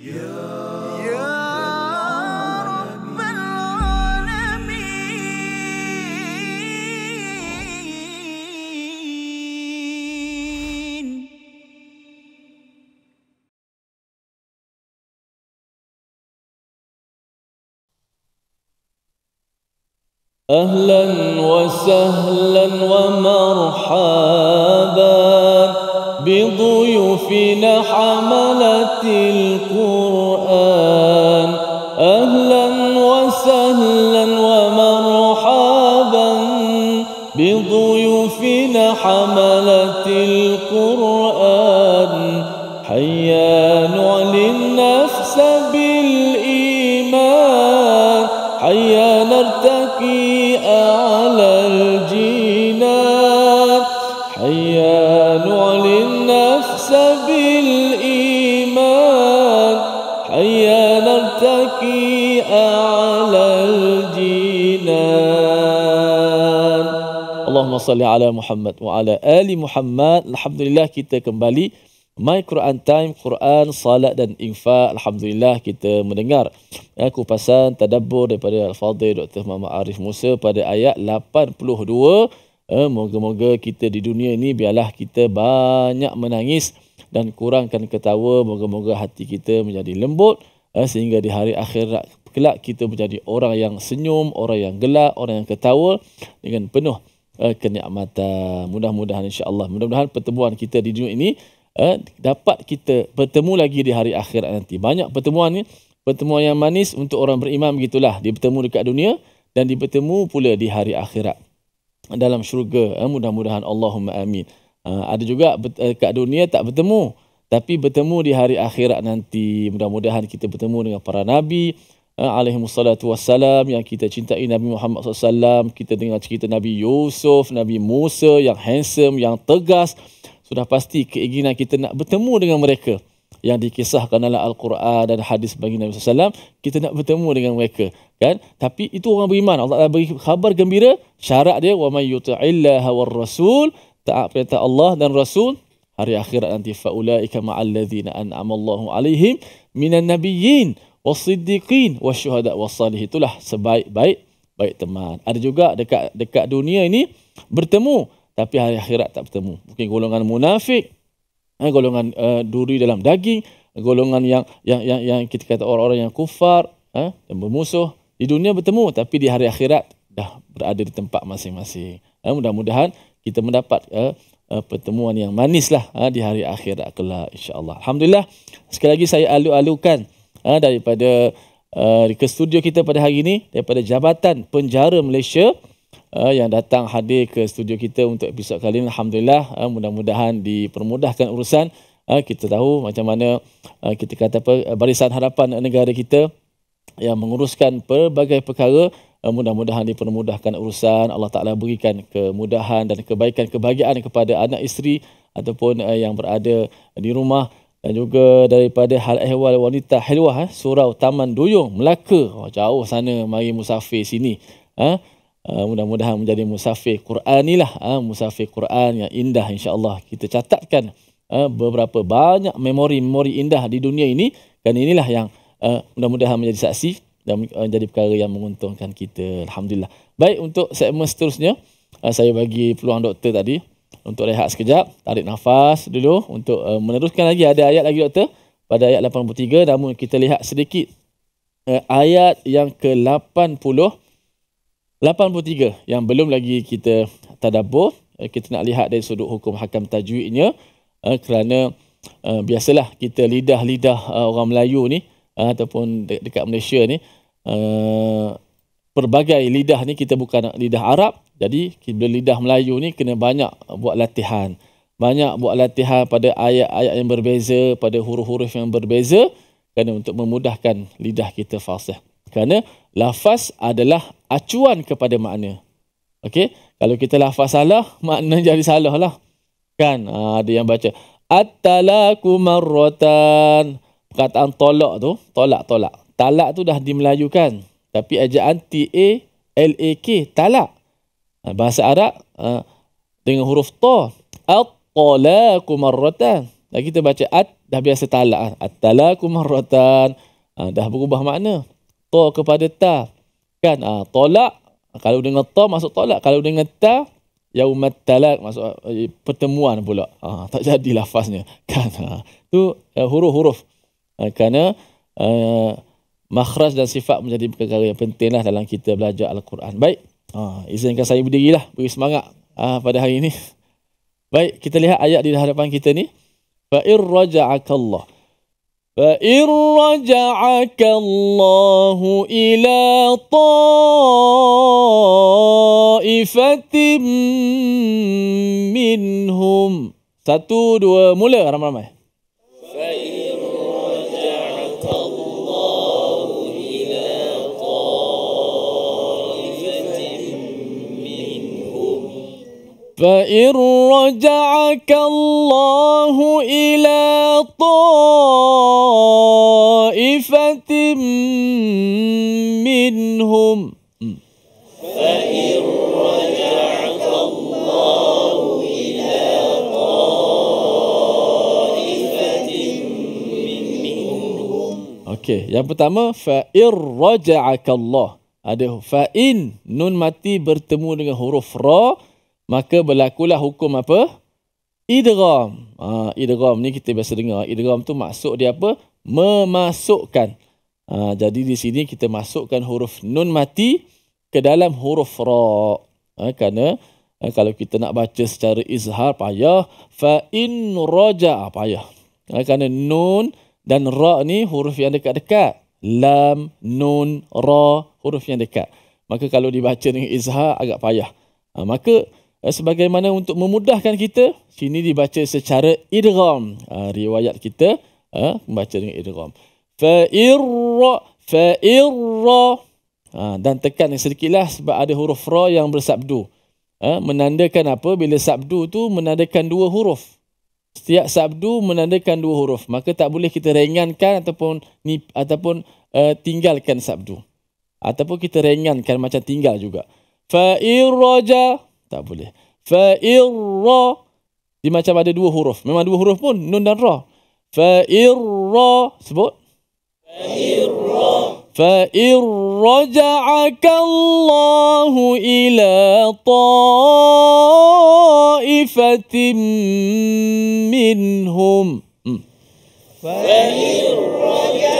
[SPEAKER 2] ya
[SPEAKER 4] أهلا وسهلا ومرحبا بضيوفنا حملة
[SPEAKER 3] salli ala Muhammad wa ala ali Muhammad. Alhamdulillah kita kembali My Quran Time, Quran, Salat dan Infak. Alhamdulillah kita mendengar ya, kupasan tadabbur daripada Al-Fadhil Dr. Muhammad Arif Musa pada ayat 82. Eh, moga-moga kita di dunia ini biarlah kita banyak menangis dan kurangkan ketawa. Moga-moga hati kita menjadi lembut eh, sehingga di hari akhirat kelak kita menjadi orang yang senyum, orang yang gelak, orang yang ketawa dengan penuh uh, kenikmatan. Mudah-mudahan insya-Allah, mudah-mudahan pertemuan kita di dunia ini uh, dapat kita bertemu lagi di hari akhirat nanti. Banyak pertemuan ni, pertemuan yang manis untuk orang beriman begitulah. Dia bertemu dekat dunia dan dipertemu pula di hari akhirat dalam syurga. Uh, mudah-mudahan Allahumma amin. Uh, ada juga dekat dunia tak bertemu tapi bertemu di hari akhirat nanti. Mudah-mudahan kita bertemu dengan para nabi, Eh, alaihi wassalam yang kita cintai Nabi Muhammad SAW kita dengar cerita Nabi Yusuf Nabi Musa yang handsome yang tegas sudah pasti keinginan kita nak bertemu dengan mereka yang dikisahkan dalam al-Quran dan hadis bagi Nabi SAW kita nak bertemu dengan mereka kan tapi itu orang beriman Allah Taala beri khabar gembira syarat dia wa may yuti'illaha war rasul taat perintah Allah dan rasul hari akhirat nanti faulaika ma'allazina an'amallahu alaihim minan nabiyyin wasiddiqin wasyuhada wasalih itulah sebaik-baik baik teman. Ada juga dekat dekat dunia ini bertemu tapi hari akhirat tak bertemu. Mungkin golongan munafik, eh, golongan uh, duri dalam daging, golongan yang yang yang, yang kita kata orang-orang yang kufar, eh, yang bermusuh di dunia bertemu tapi di hari akhirat dah berada di tempat masing-masing. Eh, mudah-mudahan kita mendapat uh, uh, pertemuan yang manislah uh, di hari akhirat kelak insya-Allah. Alhamdulillah. Sekali lagi saya alu-alukan ha, daripada uh, eh, ke studio kita pada hari ini daripada Jabatan Penjara Malaysia uh, yang datang hadir ke studio kita untuk episod kali ini alhamdulillah uh, mudah-mudahan dipermudahkan urusan uh, kita tahu macam mana uh, kita kata apa barisan harapan negara kita yang menguruskan pelbagai perkara mudah-mudahan dipermudahkan urusan Allah Taala berikan kemudahan dan kebaikan kebahagiaan kepada anak isteri ataupun yang berada di rumah dan juga daripada hal ehwal wanita helwah eh, surau taman duyung melaka oh, jauh sana mari musafir sini eh, mudah-mudahan menjadi musafir Quran inilah eh, ha? musafir Quran yang indah insyaallah kita catatkan eh, beberapa banyak memori-memori indah di dunia ini dan inilah yang eh, mudah-mudahan menjadi saksi dan menjadi perkara yang menguntungkan kita alhamdulillah baik untuk segmen seterusnya eh, saya bagi peluang doktor tadi untuk rehat sekejap, tarik nafas dulu untuk uh, meneruskan lagi ada ayat lagi doktor pada ayat 83 namun kita lihat sedikit uh, ayat yang ke-80 83 yang belum lagi kita tadabur. uh, kita nak lihat dari sudut hukum hakam tajwidnya uh, kerana uh, biasalah kita lidah-lidah uh, orang Melayu ni uh, ataupun de- dekat Malaysia ni uh, pelbagai lidah ni kita bukan lidah Arab jadi kita lidah Melayu ni kena banyak buat latihan. Banyak buat latihan pada ayat-ayat yang berbeza, pada huruf-huruf yang berbeza kerana untuk memudahkan lidah kita fasih. Kerana lafaz adalah acuan kepada makna. Okey, kalau kita lafaz salah, makna jadi salah lah. Kan? Ha, ada yang baca at-talaku marratan. Perkataan tolak tu, tolak tolak. Talak tu dah dimelayukan. Tapi ejaan T A L A K, talak. Eh, bahasa Arab eh, dengan huruf ta at-talaqu marratan dah kita baca at dah biasa talak eh. at-talaqu marratan ah, dah berubah makna ta kepada ta kan ah tolak kalau dengan ta masuk tolak kalau dengan ta yaumat talak masuk pertemuan pula ah, tak jadi lafaznya kan ah, tu huruf-huruf kerana makhraj dan sifat menjadi perkara yang pentinglah dalam kita belajar al-Quran baik Ha, izinkan saya berdiri lah, beri semangat ha, pada hari ini. Baik, kita lihat ayat di hadapan kita ni. Fa'ir raja'aka
[SPEAKER 4] Allah. Fa'ir raja'aka Allah ila ta'ifatim minhum. Satu, dua, mula ramai-ramai. فإن رجعك الله إلى طائفة منهم فإن رجعك الله
[SPEAKER 2] إلى طائفة
[SPEAKER 3] منهم Okay, yang pertama فإن رجعك الله Ada فإن نون mati bertemu dengan huruf رَأَ maka berlakulah hukum apa? Idram. Ha, idram ni kita biasa dengar. Idram tu maksud dia apa? Memasukkan. Ha, jadi di sini kita masukkan huruf nun mati ke dalam huruf ra. Ha, kerana ha, kalau kita nak baca secara izhar payah. Fa'in in roja ha, payah. Ha, kerana nun dan ra ni huruf yang dekat-dekat. Lam, nun, ra huruf yang dekat. Maka kalau dibaca dengan izhar agak payah. Ha, maka Eh, sebagaimana untuk memudahkan kita sini dibaca secara idgham uh, riwayat kita uh, membaca dengan idgham fa irra fa irra uh, ah, dan tekan yang sedikitlah sebab ada huruf ra yang bersabdu uh, menandakan apa bila sabdu tu menandakan dua huruf setiap sabdu menandakan dua huruf maka tak boleh kita ringankan ataupun nip, ataupun uh, tinggalkan sabdu ataupun kita ringankan macam tinggal juga fa irraja tak boleh. Fa'irra. Dia macam ada dua huruf. Memang dua huruf pun. Nun dan ra.
[SPEAKER 4] Fa'irra. Sebut. Fa'irra. Fa'irraja'aka Allahu ila ta'ifatim minhum. Hmm. Fa'irraja'aka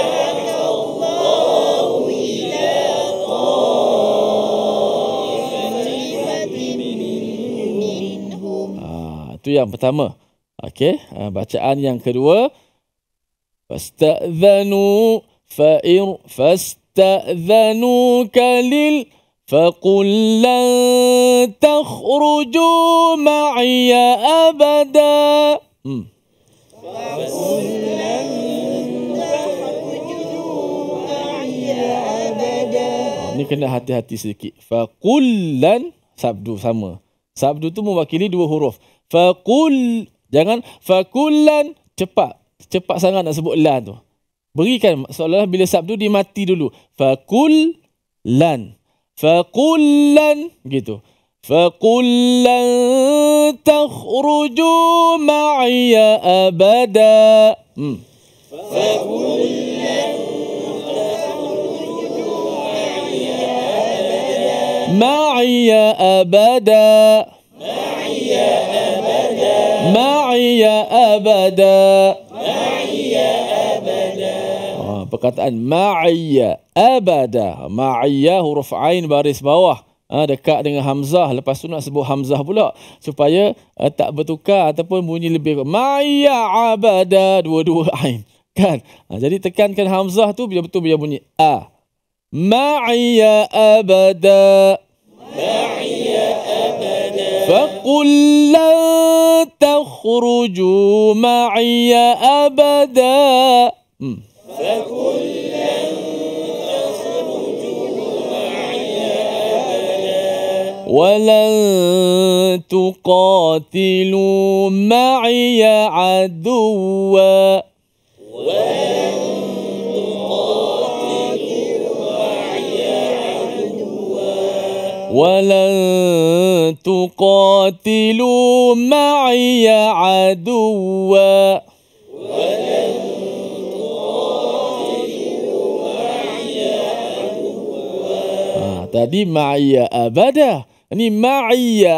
[SPEAKER 3] itu yang pertama. Okey, uh, bacaan yang kedua
[SPEAKER 4] fasta'dhanu fa'ir fasta'zanu kalil faqul lan takhruju ma'iya abada. Hmm.
[SPEAKER 3] Ini ah, kena hati-hati sedikit. Fakulan sabdu sama. Sabdu tu mewakili dua huruf. Fakul jangan fakulan cepat cepat sangat nak sebut lan tu. Berikan seolah-olah bila sabdu mati dulu. Fakul
[SPEAKER 4] lan. Fakulan gitu. Fakulan takhruju ma'iya abada. Hmm.
[SPEAKER 2] Fakulan takhruju
[SPEAKER 4] abada. معي abada.
[SPEAKER 5] معي أبدا
[SPEAKER 3] ah, perkataan ma'iyya abada ma'iyya huruf ain baris bawah ha, dekat dengan hamzah lepas tu nak sebut hamzah pula supaya uh, tak bertukar ataupun bunyi lebih ma'iyya abada dua-dua ain kan ha, jadi tekankan hamzah tu betul-betul bunyi a
[SPEAKER 4] ma'iyya abada فقل لن تخرجوا معي أبدا فقل لن تقاتلوا معي عدوا ولن تقاتلوا معي عدوا ولن تقاتلوا ولن تقاتلوا معي عدوا ah,
[SPEAKER 3] tadi ma'iyya abada. Ni ma'iyya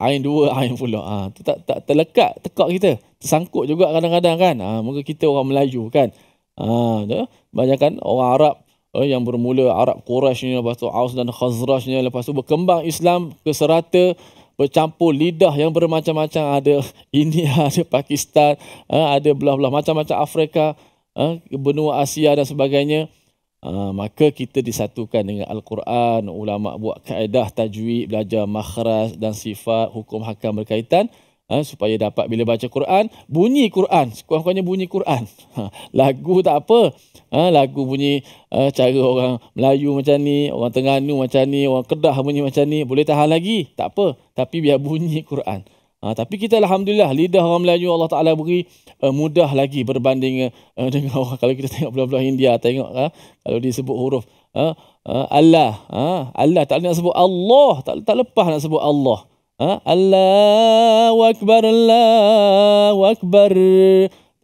[SPEAKER 3] ain dua ain pula. Ha, tu tak tak terlekat tekak kita. Tersangkut juga kadang-kadang kan. Ha, muka kita orang Melayu kan. Ha, banyakkan orang Arab uh, yang bermula Arab Qurashnya lepas tu Aus dan Khazrajnya lepas tu berkembang Islam ke serata bercampur lidah yang bermacam-macam ada India ada Pakistan uh, ada belah-belah macam-macam Afrika uh, benua Asia dan sebagainya Uh, maka kita disatukan dengan Al-Quran, ulama buat kaedah, tajwid, belajar makhraj dan sifat, hukum hakam berkaitan. Ha, supaya dapat bila baca Quran, bunyi Quran. Sekurang-kurangnya bunyi Quran. Ha, lagu tak apa. Ha, lagu bunyi uh, cara orang Melayu macam ni, orang Terengganu macam ni, orang Kedah bunyi macam ni. Boleh tahan lagi. Tak apa. Tapi biar bunyi Quran. Ha, tapi kita Alhamdulillah, lidah orang Melayu Allah Ta'ala beri uh, mudah lagi berbanding uh, dengan orang. Kalau kita tengok belah-belah India, tengok uh, kalau disebut huruf. Uh, uh, Allah. Uh, Allah. Tak nak sebut Allah. Tak, tak lepas nak sebut Allah. Ha? Allahu Akbar, Allahu Akbar.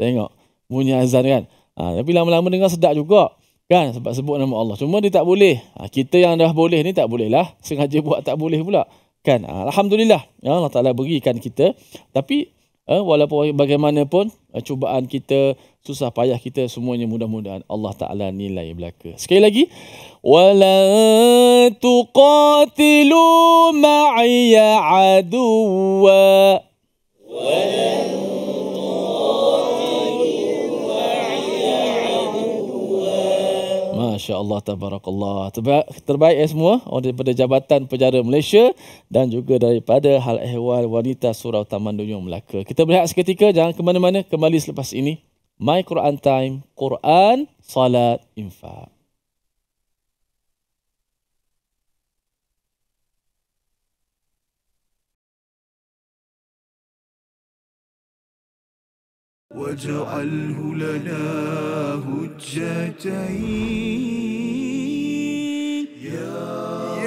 [SPEAKER 3] Tengok bunyi azan kan. Ha, tapi lama-lama dengar sedap juga. Kan? Sebab sebut nama Allah. Cuma dia tak boleh. Ha, kita yang dah boleh ni tak boleh lah. Sengaja buat tak boleh pula. Kan? Ha, Alhamdulillah. Ya Allah Ta'ala berikan kita. Tapi eh, walaupun bagaimanapun eh, cubaan kita susah payah kita semuanya mudah-mudahan Allah Taala nilai belaka. Sekali lagi wala
[SPEAKER 4] tuqatilu ma'iyya aduwa
[SPEAKER 3] Masya Allah Tabarakallah terbaik, terbaik ya semua orang daripada Jabatan Penjara Malaysia dan juga daripada Hal Ehwal Wanita Surau Taman Dunia Melaka kita berehat seketika jangan ke mana-mana kembali selepas ini My Quran Time Quran Salat Infaq
[SPEAKER 2] واجعله لنا هجتين يا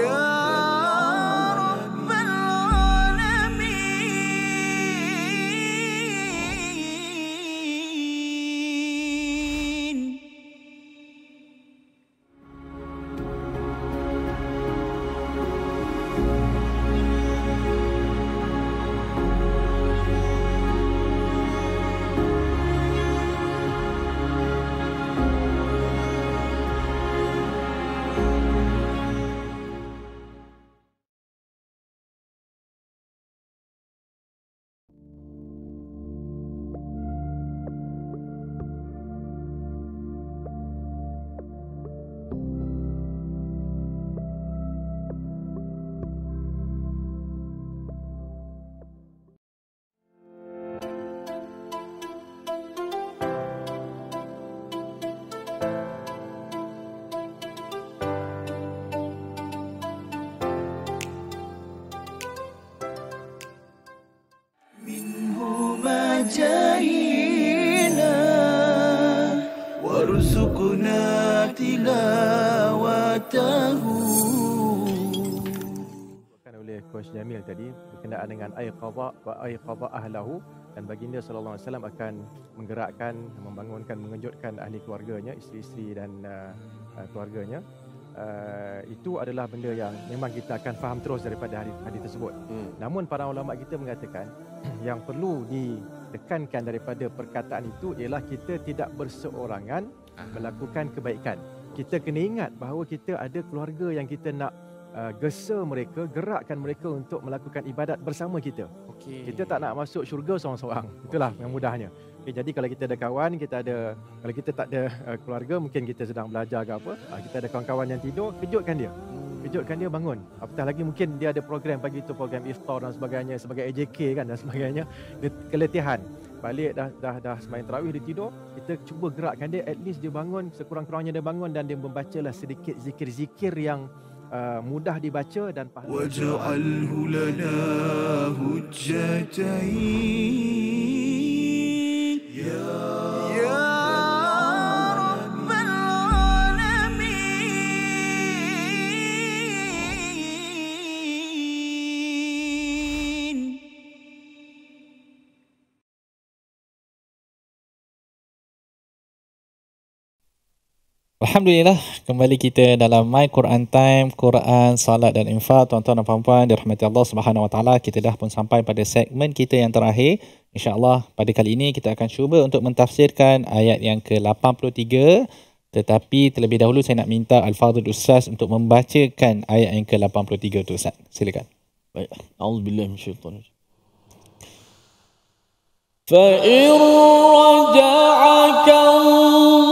[SPEAKER 5] Jamil tadi berkenaan dengan air qadha wa air qadha ahlahu dan baginda sallallahu alaihi wasallam akan menggerakkan membangunkan mengejutkan ahli keluarganya isteri-isteri dan uh, uh, keluarganya uh, itu adalah benda yang memang kita akan faham terus daripada hadis tersebut hmm. namun para ulama kita mengatakan yang perlu ditekankan daripada perkataan itu ialah kita tidak berseorangan ah. melakukan kebaikan kita kena ingat bahawa kita ada keluarga yang kita nak uh, gesa mereka, gerakkan mereka untuk melakukan ibadat bersama kita. Okay. Kita tak nak masuk syurga seorang-seorang. Itulah okay. yang mudahnya. Okay, jadi kalau kita ada kawan, kita ada kalau kita tak ada uh, keluarga, mungkin kita sedang belajar ke apa, uh, kita ada kawan-kawan yang tidur, kejutkan dia. Hmm. Kejutkan dia bangun. Apatah lagi mungkin dia ada program pagi itu program iftar dan sebagainya sebagai AJK kan dan sebagainya. Dia keletihan. Balik dah dah dah semain terawih dia tidur, kita cuba gerakkan dia at least dia bangun sekurang-kurangnya dia bangun dan dia membacalah sedikit zikir-zikir yang uh, mudah dibaca dan pahala.
[SPEAKER 2] Waja'alhu lana hujjatain.
[SPEAKER 1] Alhamdulillah, kembali kita dalam My Quran Time, Quran, Salat dan Infal. Tuan-tuan dan puan-puan, dirahmati Allah Subhanahu Wa Taala. Kita dah pun sampai pada segmen kita yang terakhir. insya Allah. pada kali ini kita akan cuba untuk mentafsirkan ayat yang ke-83. Tetapi terlebih dahulu saya nak minta Al-Fadhil Ustaz untuk membacakan ayat yang ke-83 itu Ustaz. Silakan. Baik. Alhamdulillah.
[SPEAKER 4] Fa'ir raja'akan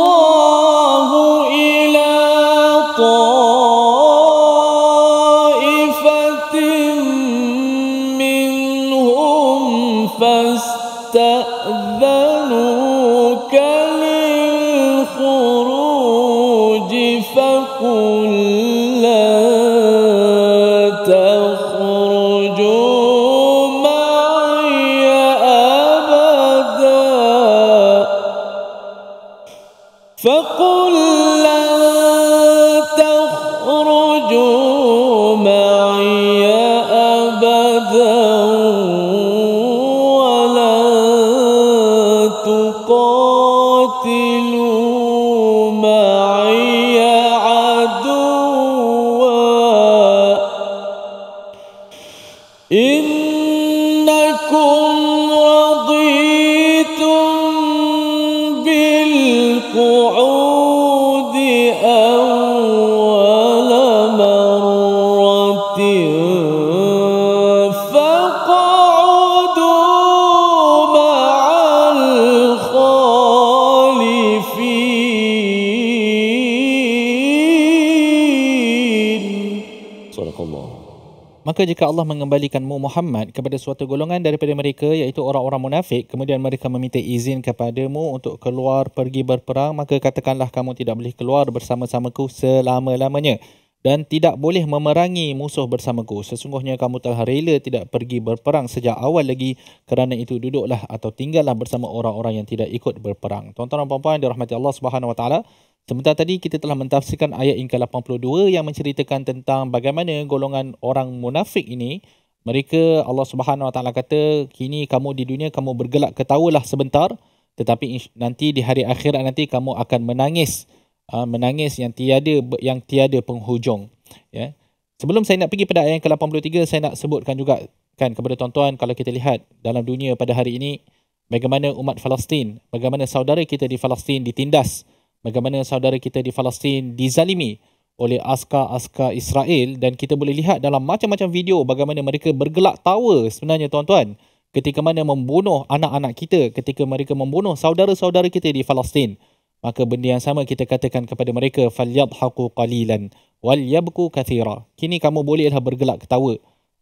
[SPEAKER 1] Maka jika Allah mengembalikanmu Muhammad kepada suatu golongan daripada mereka iaitu orang-orang munafik kemudian mereka meminta izin kepadamu untuk keluar pergi berperang maka katakanlah kamu tidak boleh keluar bersama-samaku selama-lamanya dan tidak boleh memerangi musuh bersamaku sesungguhnya kamu telah rela tidak pergi berperang sejak awal lagi kerana itu duduklah atau tinggallah bersama orang-orang yang tidak ikut berperang tuan-tuan dan puan-puan dirahmati Allah Subhanahu wa taala Sementara tadi kita telah mentafsirkan ayat yang ke-82 yang menceritakan tentang bagaimana golongan orang munafik ini mereka Allah Subhanahu Wa Taala kata kini kamu di dunia kamu bergelak ketawalah sebentar tetapi nanti di hari akhirat nanti kamu akan menangis ah, menangis yang tiada yang tiada penghujung ya sebelum saya nak pergi pada ayat ke-83 saya nak sebutkan juga kan kepada tuan-tuan kalau kita lihat dalam dunia pada hari ini bagaimana umat Palestin bagaimana saudara kita di Palestin ditindas bagaimana saudara kita di Palestin dizalimi oleh askar-askar Israel dan kita boleh lihat dalam macam-macam video bagaimana mereka bergelak tawa sebenarnya tuan-tuan ketika mana membunuh anak-anak kita ketika mereka membunuh saudara-saudara kita di Palestin maka benda yang sama kita katakan kepada mereka falyadhaku qalilan walyabku kathira kini kamu bolehlah bergelak ketawa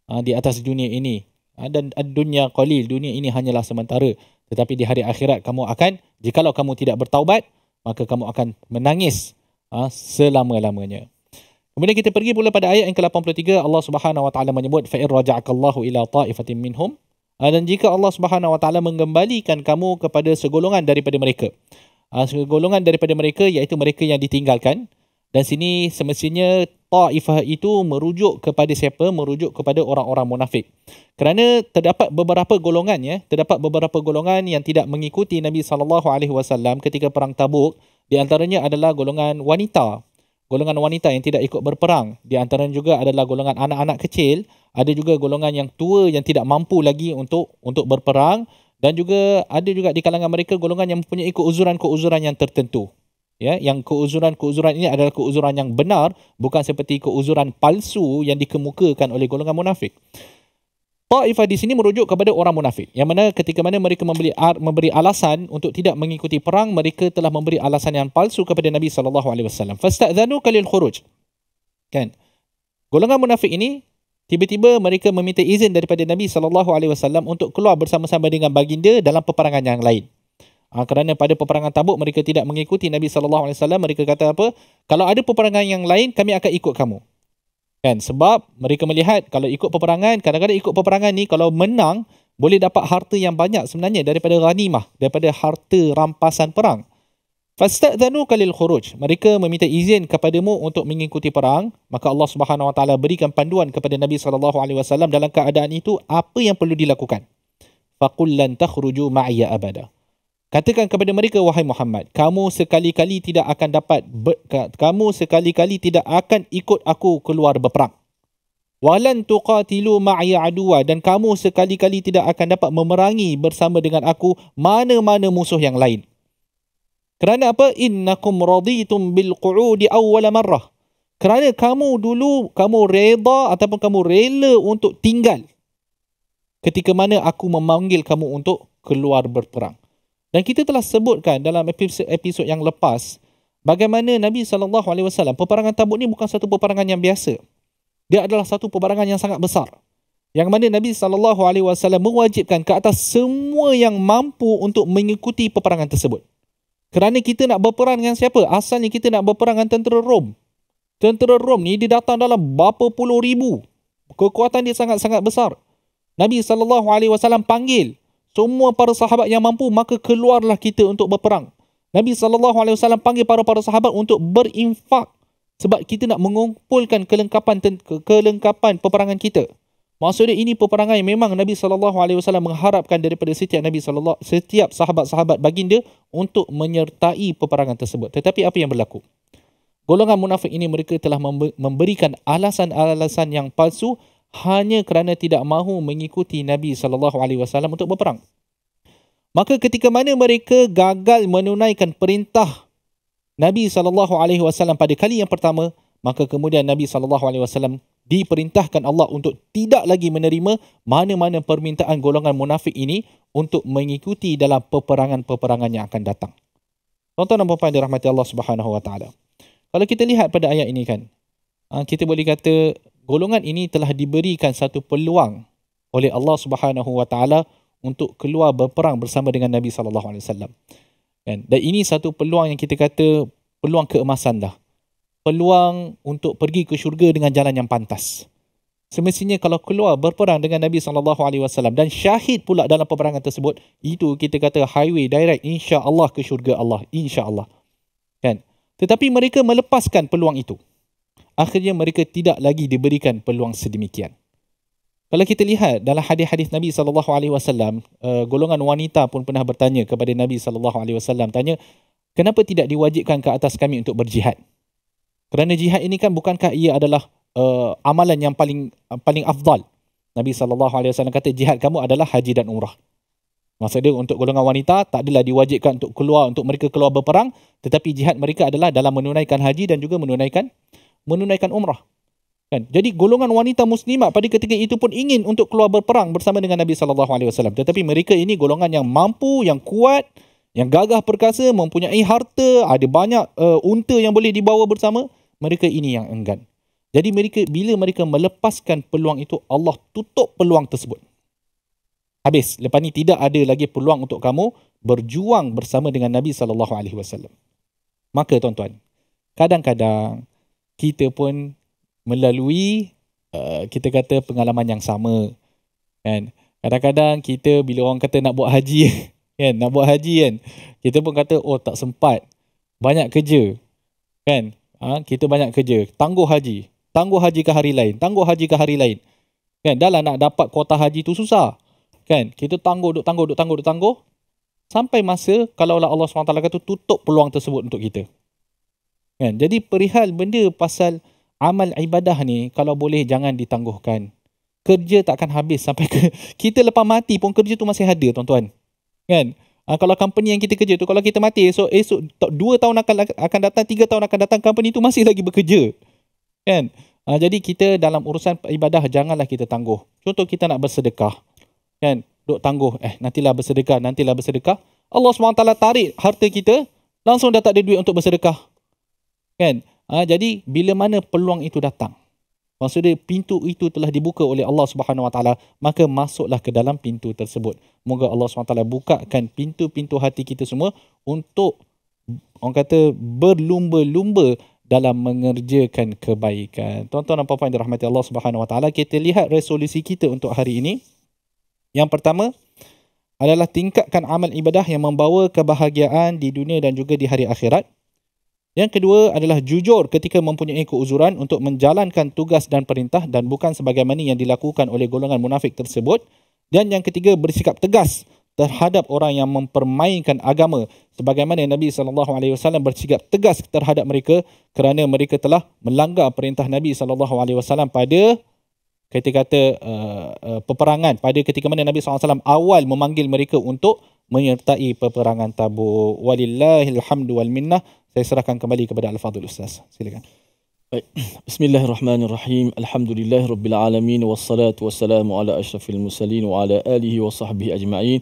[SPEAKER 1] ah, di atas dunia ini ah, dan dunia qalil dunia ini hanyalah sementara tetapi di hari akhirat kamu akan jikalau kamu tidak bertaubat maka kamu akan menangis ha, selama-lamanya. Kemudian kita pergi pula pada ayat yang ke-83 Allah Subhanahu wa taala menyebut fa raja'akallahu ila ta'ifatin minhum ha, dan jika Allah Subhanahu wa taala mengembalikan kamu kepada segolongan daripada mereka. Ha, segolongan daripada mereka iaitu mereka yang ditinggalkan. Dan sini semestinya ta'ifah itu merujuk kepada siapa? Merujuk kepada orang-orang munafik. Kerana terdapat beberapa golongan ya, terdapat beberapa golongan yang tidak mengikuti Nabi sallallahu alaihi wasallam ketika perang Tabuk, di antaranya adalah golongan wanita. Golongan wanita yang tidak ikut berperang, di antaranya juga adalah golongan anak-anak kecil, ada juga golongan yang tua yang tidak mampu lagi untuk untuk berperang dan juga ada juga di kalangan mereka golongan yang mempunyai ikut uzuran keuzuran yang tertentu ya yang keuzuran-keuzuran ini adalah keuzuran yang benar bukan seperti keuzuran palsu yang dikemukakan oleh golongan munafik Taifah di sini merujuk kepada orang munafik yang mana ketika mana mereka memberi memberi alasan untuk tidak mengikuti perang mereka telah memberi alasan yang palsu kepada Nabi sallallahu alaihi wasallam fastadzanu kalil khuruj kan golongan munafik ini tiba-tiba mereka meminta izin daripada Nabi sallallahu alaihi wasallam untuk keluar bersama-sama dengan baginda dalam peperangan yang lain Ha, kerana pada peperangan Tabuk mereka tidak mengikuti Nabi saw. mereka kata apa? Kalau ada peperangan yang lain, kami akan ikut kamu. Kan? Sebab mereka melihat kalau ikut peperangan, kadang-kadang ikut peperangan ni kalau menang boleh dapat harta yang banyak sebenarnya daripada ghanimah, daripada harta rampasan perang. Fastadzanu kalil khuruj. Mereka meminta izin kepadamu untuk mengikuti perang, maka Allah Subhanahu wa taala berikan panduan kepada Nabi saw dalam keadaan itu apa yang perlu dilakukan. Faqul lan takhruju ma'iyya abada. Katakan kepada mereka wahai Muhammad, kamu sekali-kali tidak akan dapat ber, kamu sekali-kali tidak akan ikut aku keluar berperang. Walan tuqatilu ma'ya aduwa dan kamu sekali-kali tidak akan dapat memerangi bersama dengan aku mana-mana musuh yang lain. Kerana apa? Innakum raditum bil qu'udi awwal marrah. Kerana kamu dulu kamu reda ataupun kamu rela untuk tinggal ketika mana aku memanggil kamu untuk keluar berperang. Dan kita telah sebutkan dalam episod yang lepas bagaimana Nabi saw alaihi wasallam peperangan Tabuk ni bukan satu peperangan yang biasa. Dia adalah satu peperangan yang sangat besar. Yang mana Nabi saw mewajibkan ke atas semua yang mampu untuk mengikuti peperangan tersebut. Kerana kita nak berperang dengan siapa? Asalnya kita nak berperang dengan tentera Rom. Tentera Rom ni dia datang dalam berapa puluh ribu. Kekuatan dia sangat-sangat besar. Nabi saw panggil semua para sahabat yang mampu maka keluarlah kita untuk berperang. Nabi sallallahu alaihi wasallam panggil para-para sahabat untuk berinfak sebab kita nak mengumpulkan kelengkapan kelengkapan peperangan kita. Maksudnya ini peperangan yang memang Nabi sallallahu alaihi wasallam mengharapkan daripada setiap Nabi sallallahu setiap sahabat-sahabat baginda untuk menyertai peperangan tersebut. Tetapi apa yang berlaku? Golongan munafik ini mereka telah memberikan alasan-alasan yang palsu hanya kerana tidak mahu mengikuti Nabi sallallahu alaihi wasallam untuk berperang. Maka ketika mana mereka gagal menunaikan perintah Nabi sallallahu alaihi wasallam pada kali yang pertama, maka kemudian Nabi sallallahu alaihi wasallam diperintahkan Allah untuk tidak lagi menerima mana-mana permintaan golongan munafik ini untuk mengikuti dalam peperangan-peperangan yang akan datang. Tuan-tuan dan puan-puan dirahmati Allah Subhanahu wa taala. Kalau kita lihat pada ayat ini kan, Ah, kita boleh kata golongan ini telah diberikan satu peluang oleh Allah Subhanahu Wa Taala untuk keluar berperang bersama dengan Nabi Sallallahu Alaihi Wasallam. Kan? Dan ini satu peluang yang kita kata peluang keemasan dah. Peluang untuk pergi ke syurga dengan jalan yang pantas. Semestinya kalau keluar berperang dengan Nabi Sallallahu Alaihi Wasallam dan syahid pula dalam peperangan tersebut, itu kita kata highway direct insya Allah ke syurga Allah. Insya Allah. Kan? Tetapi mereka melepaskan peluang itu akhirnya mereka tidak lagi diberikan peluang sedemikian. Kalau kita lihat dalam hadis-hadis Nabi sallallahu alaihi wasallam, eh, golongan wanita pun pernah bertanya kepada Nabi sallallahu alaihi wasallam tanya, kenapa tidak diwajibkan ke atas kami untuk berjihad? Kerana jihad ini kan bukankah ia adalah uh, amalan yang paling paling afdal? Nabi sallallahu alaihi wasallam kata jihad kamu adalah haji dan umrah. Maksud dia untuk golongan wanita tak adalah diwajibkan untuk keluar untuk mereka keluar berperang, tetapi jihad mereka adalah dalam menunaikan haji dan juga menunaikan menunaikan umrah. Kan? Jadi golongan wanita muslimah pada ketika itu pun ingin untuk keluar berperang bersama dengan Nabi sallallahu alaihi wasallam. Tetapi mereka ini golongan yang mampu, yang kuat, yang gagah perkasa, mempunyai harta, ada banyak uh, unta yang boleh dibawa bersama, mereka ini yang enggan. Jadi mereka bila mereka melepaskan peluang itu, Allah tutup peluang tersebut. Habis, lepas ni tidak ada lagi peluang untuk kamu berjuang bersama dengan Nabi sallallahu alaihi wasallam. Maka tuan-tuan, kadang-kadang kita pun melalui uh, kita kata pengalaman yang sama kan kadang-kadang kita bila orang kata nak buat haji kan nak buat haji kan kita pun kata oh tak sempat banyak kerja kan ha? kita banyak kerja tangguh haji tangguh haji ke hari lain tangguh haji ke hari lain kan dalam nak dapat kuota haji tu susah kan kita tangguh duk tangguh duk tangguh duk tangguh sampai masa kalau Allah SWT kata tutup peluang tersebut untuk kita Kan? Jadi perihal benda pasal amal ibadah ni kalau boleh jangan ditangguhkan. Kerja tak akan habis sampai ke kita lepas mati pun kerja tu masih ada tuan-tuan. Kan? Ha, kalau company yang kita kerja tu kalau kita mati esok esok 2 tahun akan akan datang 3 tahun akan datang company tu masih lagi bekerja. Kan? Ha, jadi kita dalam urusan ibadah janganlah kita tangguh. Contoh kita nak bersedekah. Kan? Duk tangguh eh nantilah bersedekah, nantilah bersedekah. Allah SWT tarik harta kita langsung dah tak ada duit untuk bersedekah kan ha, jadi bila mana peluang itu datang maksudnya pintu itu telah dibuka oleh Allah Subhanahu Wa Taala maka masuklah ke dalam pintu tersebut moga Allah Subhanahu Wa Taala bukakan pintu-pintu hati kita semua untuk orang kata berlumba-lumba dalam mengerjakan kebaikan. Tuan-tuan dan puan-puan dirahmati Allah Subhanahu Wa Taala, kita lihat resolusi kita untuk hari ini. Yang pertama adalah tingkatkan amal ibadah yang membawa kebahagiaan di dunia dan juga di hari akhirat. Yang kedua adalah jujur ketika mempunyai keuzuran untuk menjalankan tugas dan perintah dan bukan sebagaimana yang dilakukan oleh golongan munafik tersebut. Dan yang ketiga bersikap tegas terhadap orang yang mempermainkan agama sebagaimana Nabi saw bersikap tegas terhadap mereka kerana mereka telah melanggar perintah Nabi saw pada ketika kata uh, uh, peperangan pada ketika mana Nabi saw awal memanggil mereka untuk menyertai peperangan tabu. Walillahilhamdu wal minnah. Saya serahkan kembali kepada Al-Fadhil Ustaz. Silakan. Baik. Bismillahirrahmanirrahim.
[SPEAKER 3] Alhamdulillahirabbil alamin wassalatu wassalamu ala asyrafil mursalin wa ala alihi wa sahbihi ajma'in.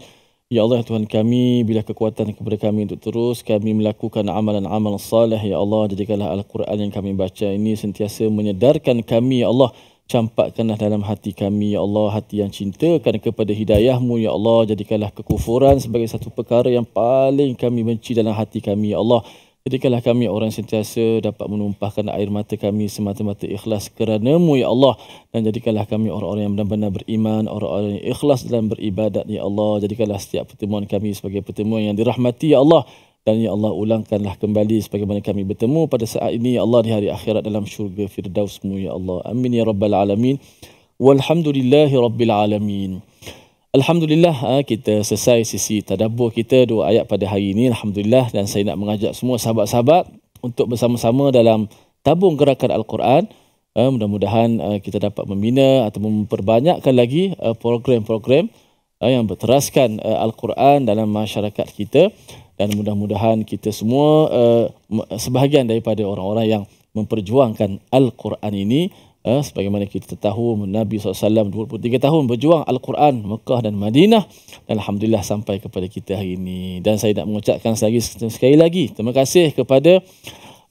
[SPEAKER 3] Ya Allah ya Tuhan kami, bila kekuatan kepada kami untuk terus kami melakukan amalan-amalan salih, Ya Allah, jadikanlah Al-Quran yang kami baca ini sentiasa menyedarkan kami, Ya Allah. Campakkanlah dalam hati kami, Ya Allah, hati yang cintakan kepada hidayahmu, Ya Allah. Jadikanlah kekufuran sebagai satu perkara yang paling kami benci dalam hati kami, Ya Allah. Jadikanlah kami orang sentiasa dapat menumpahkan air mata kami semata-mata ikhlas kerana-Mu, Ya Allah. Dan jadikanlah kami orang-orang yang benar-benar beriman, orang-orang yang ikhlas dalam beribadat, Ya Allah. Jadikanlah setiap pertemuan kami sebagai pertemuan yang dirahmati, Ya Allah. Dan Ya Allah, ulangkanlah kembali sebagaimana kami bertemu pada saat ini, Ya Allah, di hari akhirat dalam syurga firdausmu, Ya Allah. Amin, Ya Rabbal Alamin. Walhamdulillahi Rabbil Alamin. Alhamdulillah ah, kita selesai sisi tadabbur kita dua ayat pada hari ini alhamdulillah dan saya nak mengajak semua sahabat-sahabat untuk bersama-sama dalam tabung gerakan al-Quran ah, mudah-mudahan ah, kita dapat membina atau memperbanyakkan lagi program-program yang berteraskan al-Quran dalam masyarakat kita dan mudah-mudahan kita semua sebahagian daripada orang-orang yang memperjuangkan al-Quran ini eh, sebagaimana kita tahu Nabi SAW 23 tahun berjuang Al-Quran Mekah dan Madinah dan Alhamdulillah sampai kepada kita hari ini dan saya nak mengucapkan sekali, sekali lagi terima kasih kepada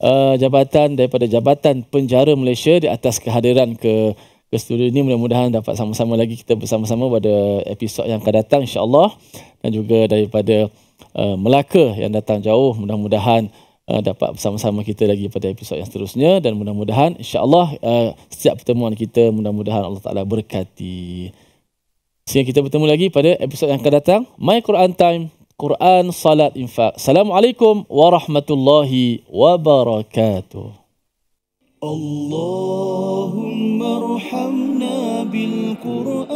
[SPEAKER 3] uh, jabatan daripada Jabatan Penjara Malaysia di atas kehadiran ke ke studio ini mudah-mudahan dapat sama-sama lagi kita bersama-sama pada episod yang akan datang insyaAllah dan juga daripada uh, Melaka yang datang jauh mudah-mudahan uh, dapat bersama-sama kita lagi pada episod yang seterusnya dan mudah-mudahan insya-Allah uh, setiap pertemuan kita mudah-mudahan Allah Taala berkati. Sehingga kita bertemu lagi pada episod yang akan datang. My Quran Time, Quran Salat Infak. Assalamualaikum warahmatullahi wabarakatuh. Allahumma
[SPEAKER 2] arhamna bil Quran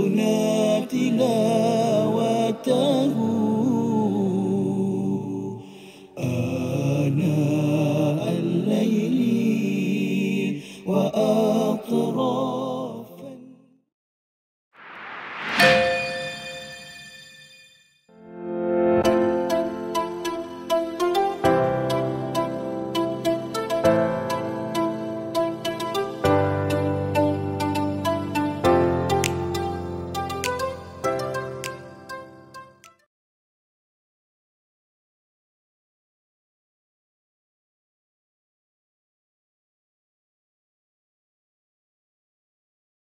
[SPEAKER 2] حقنا تلاوته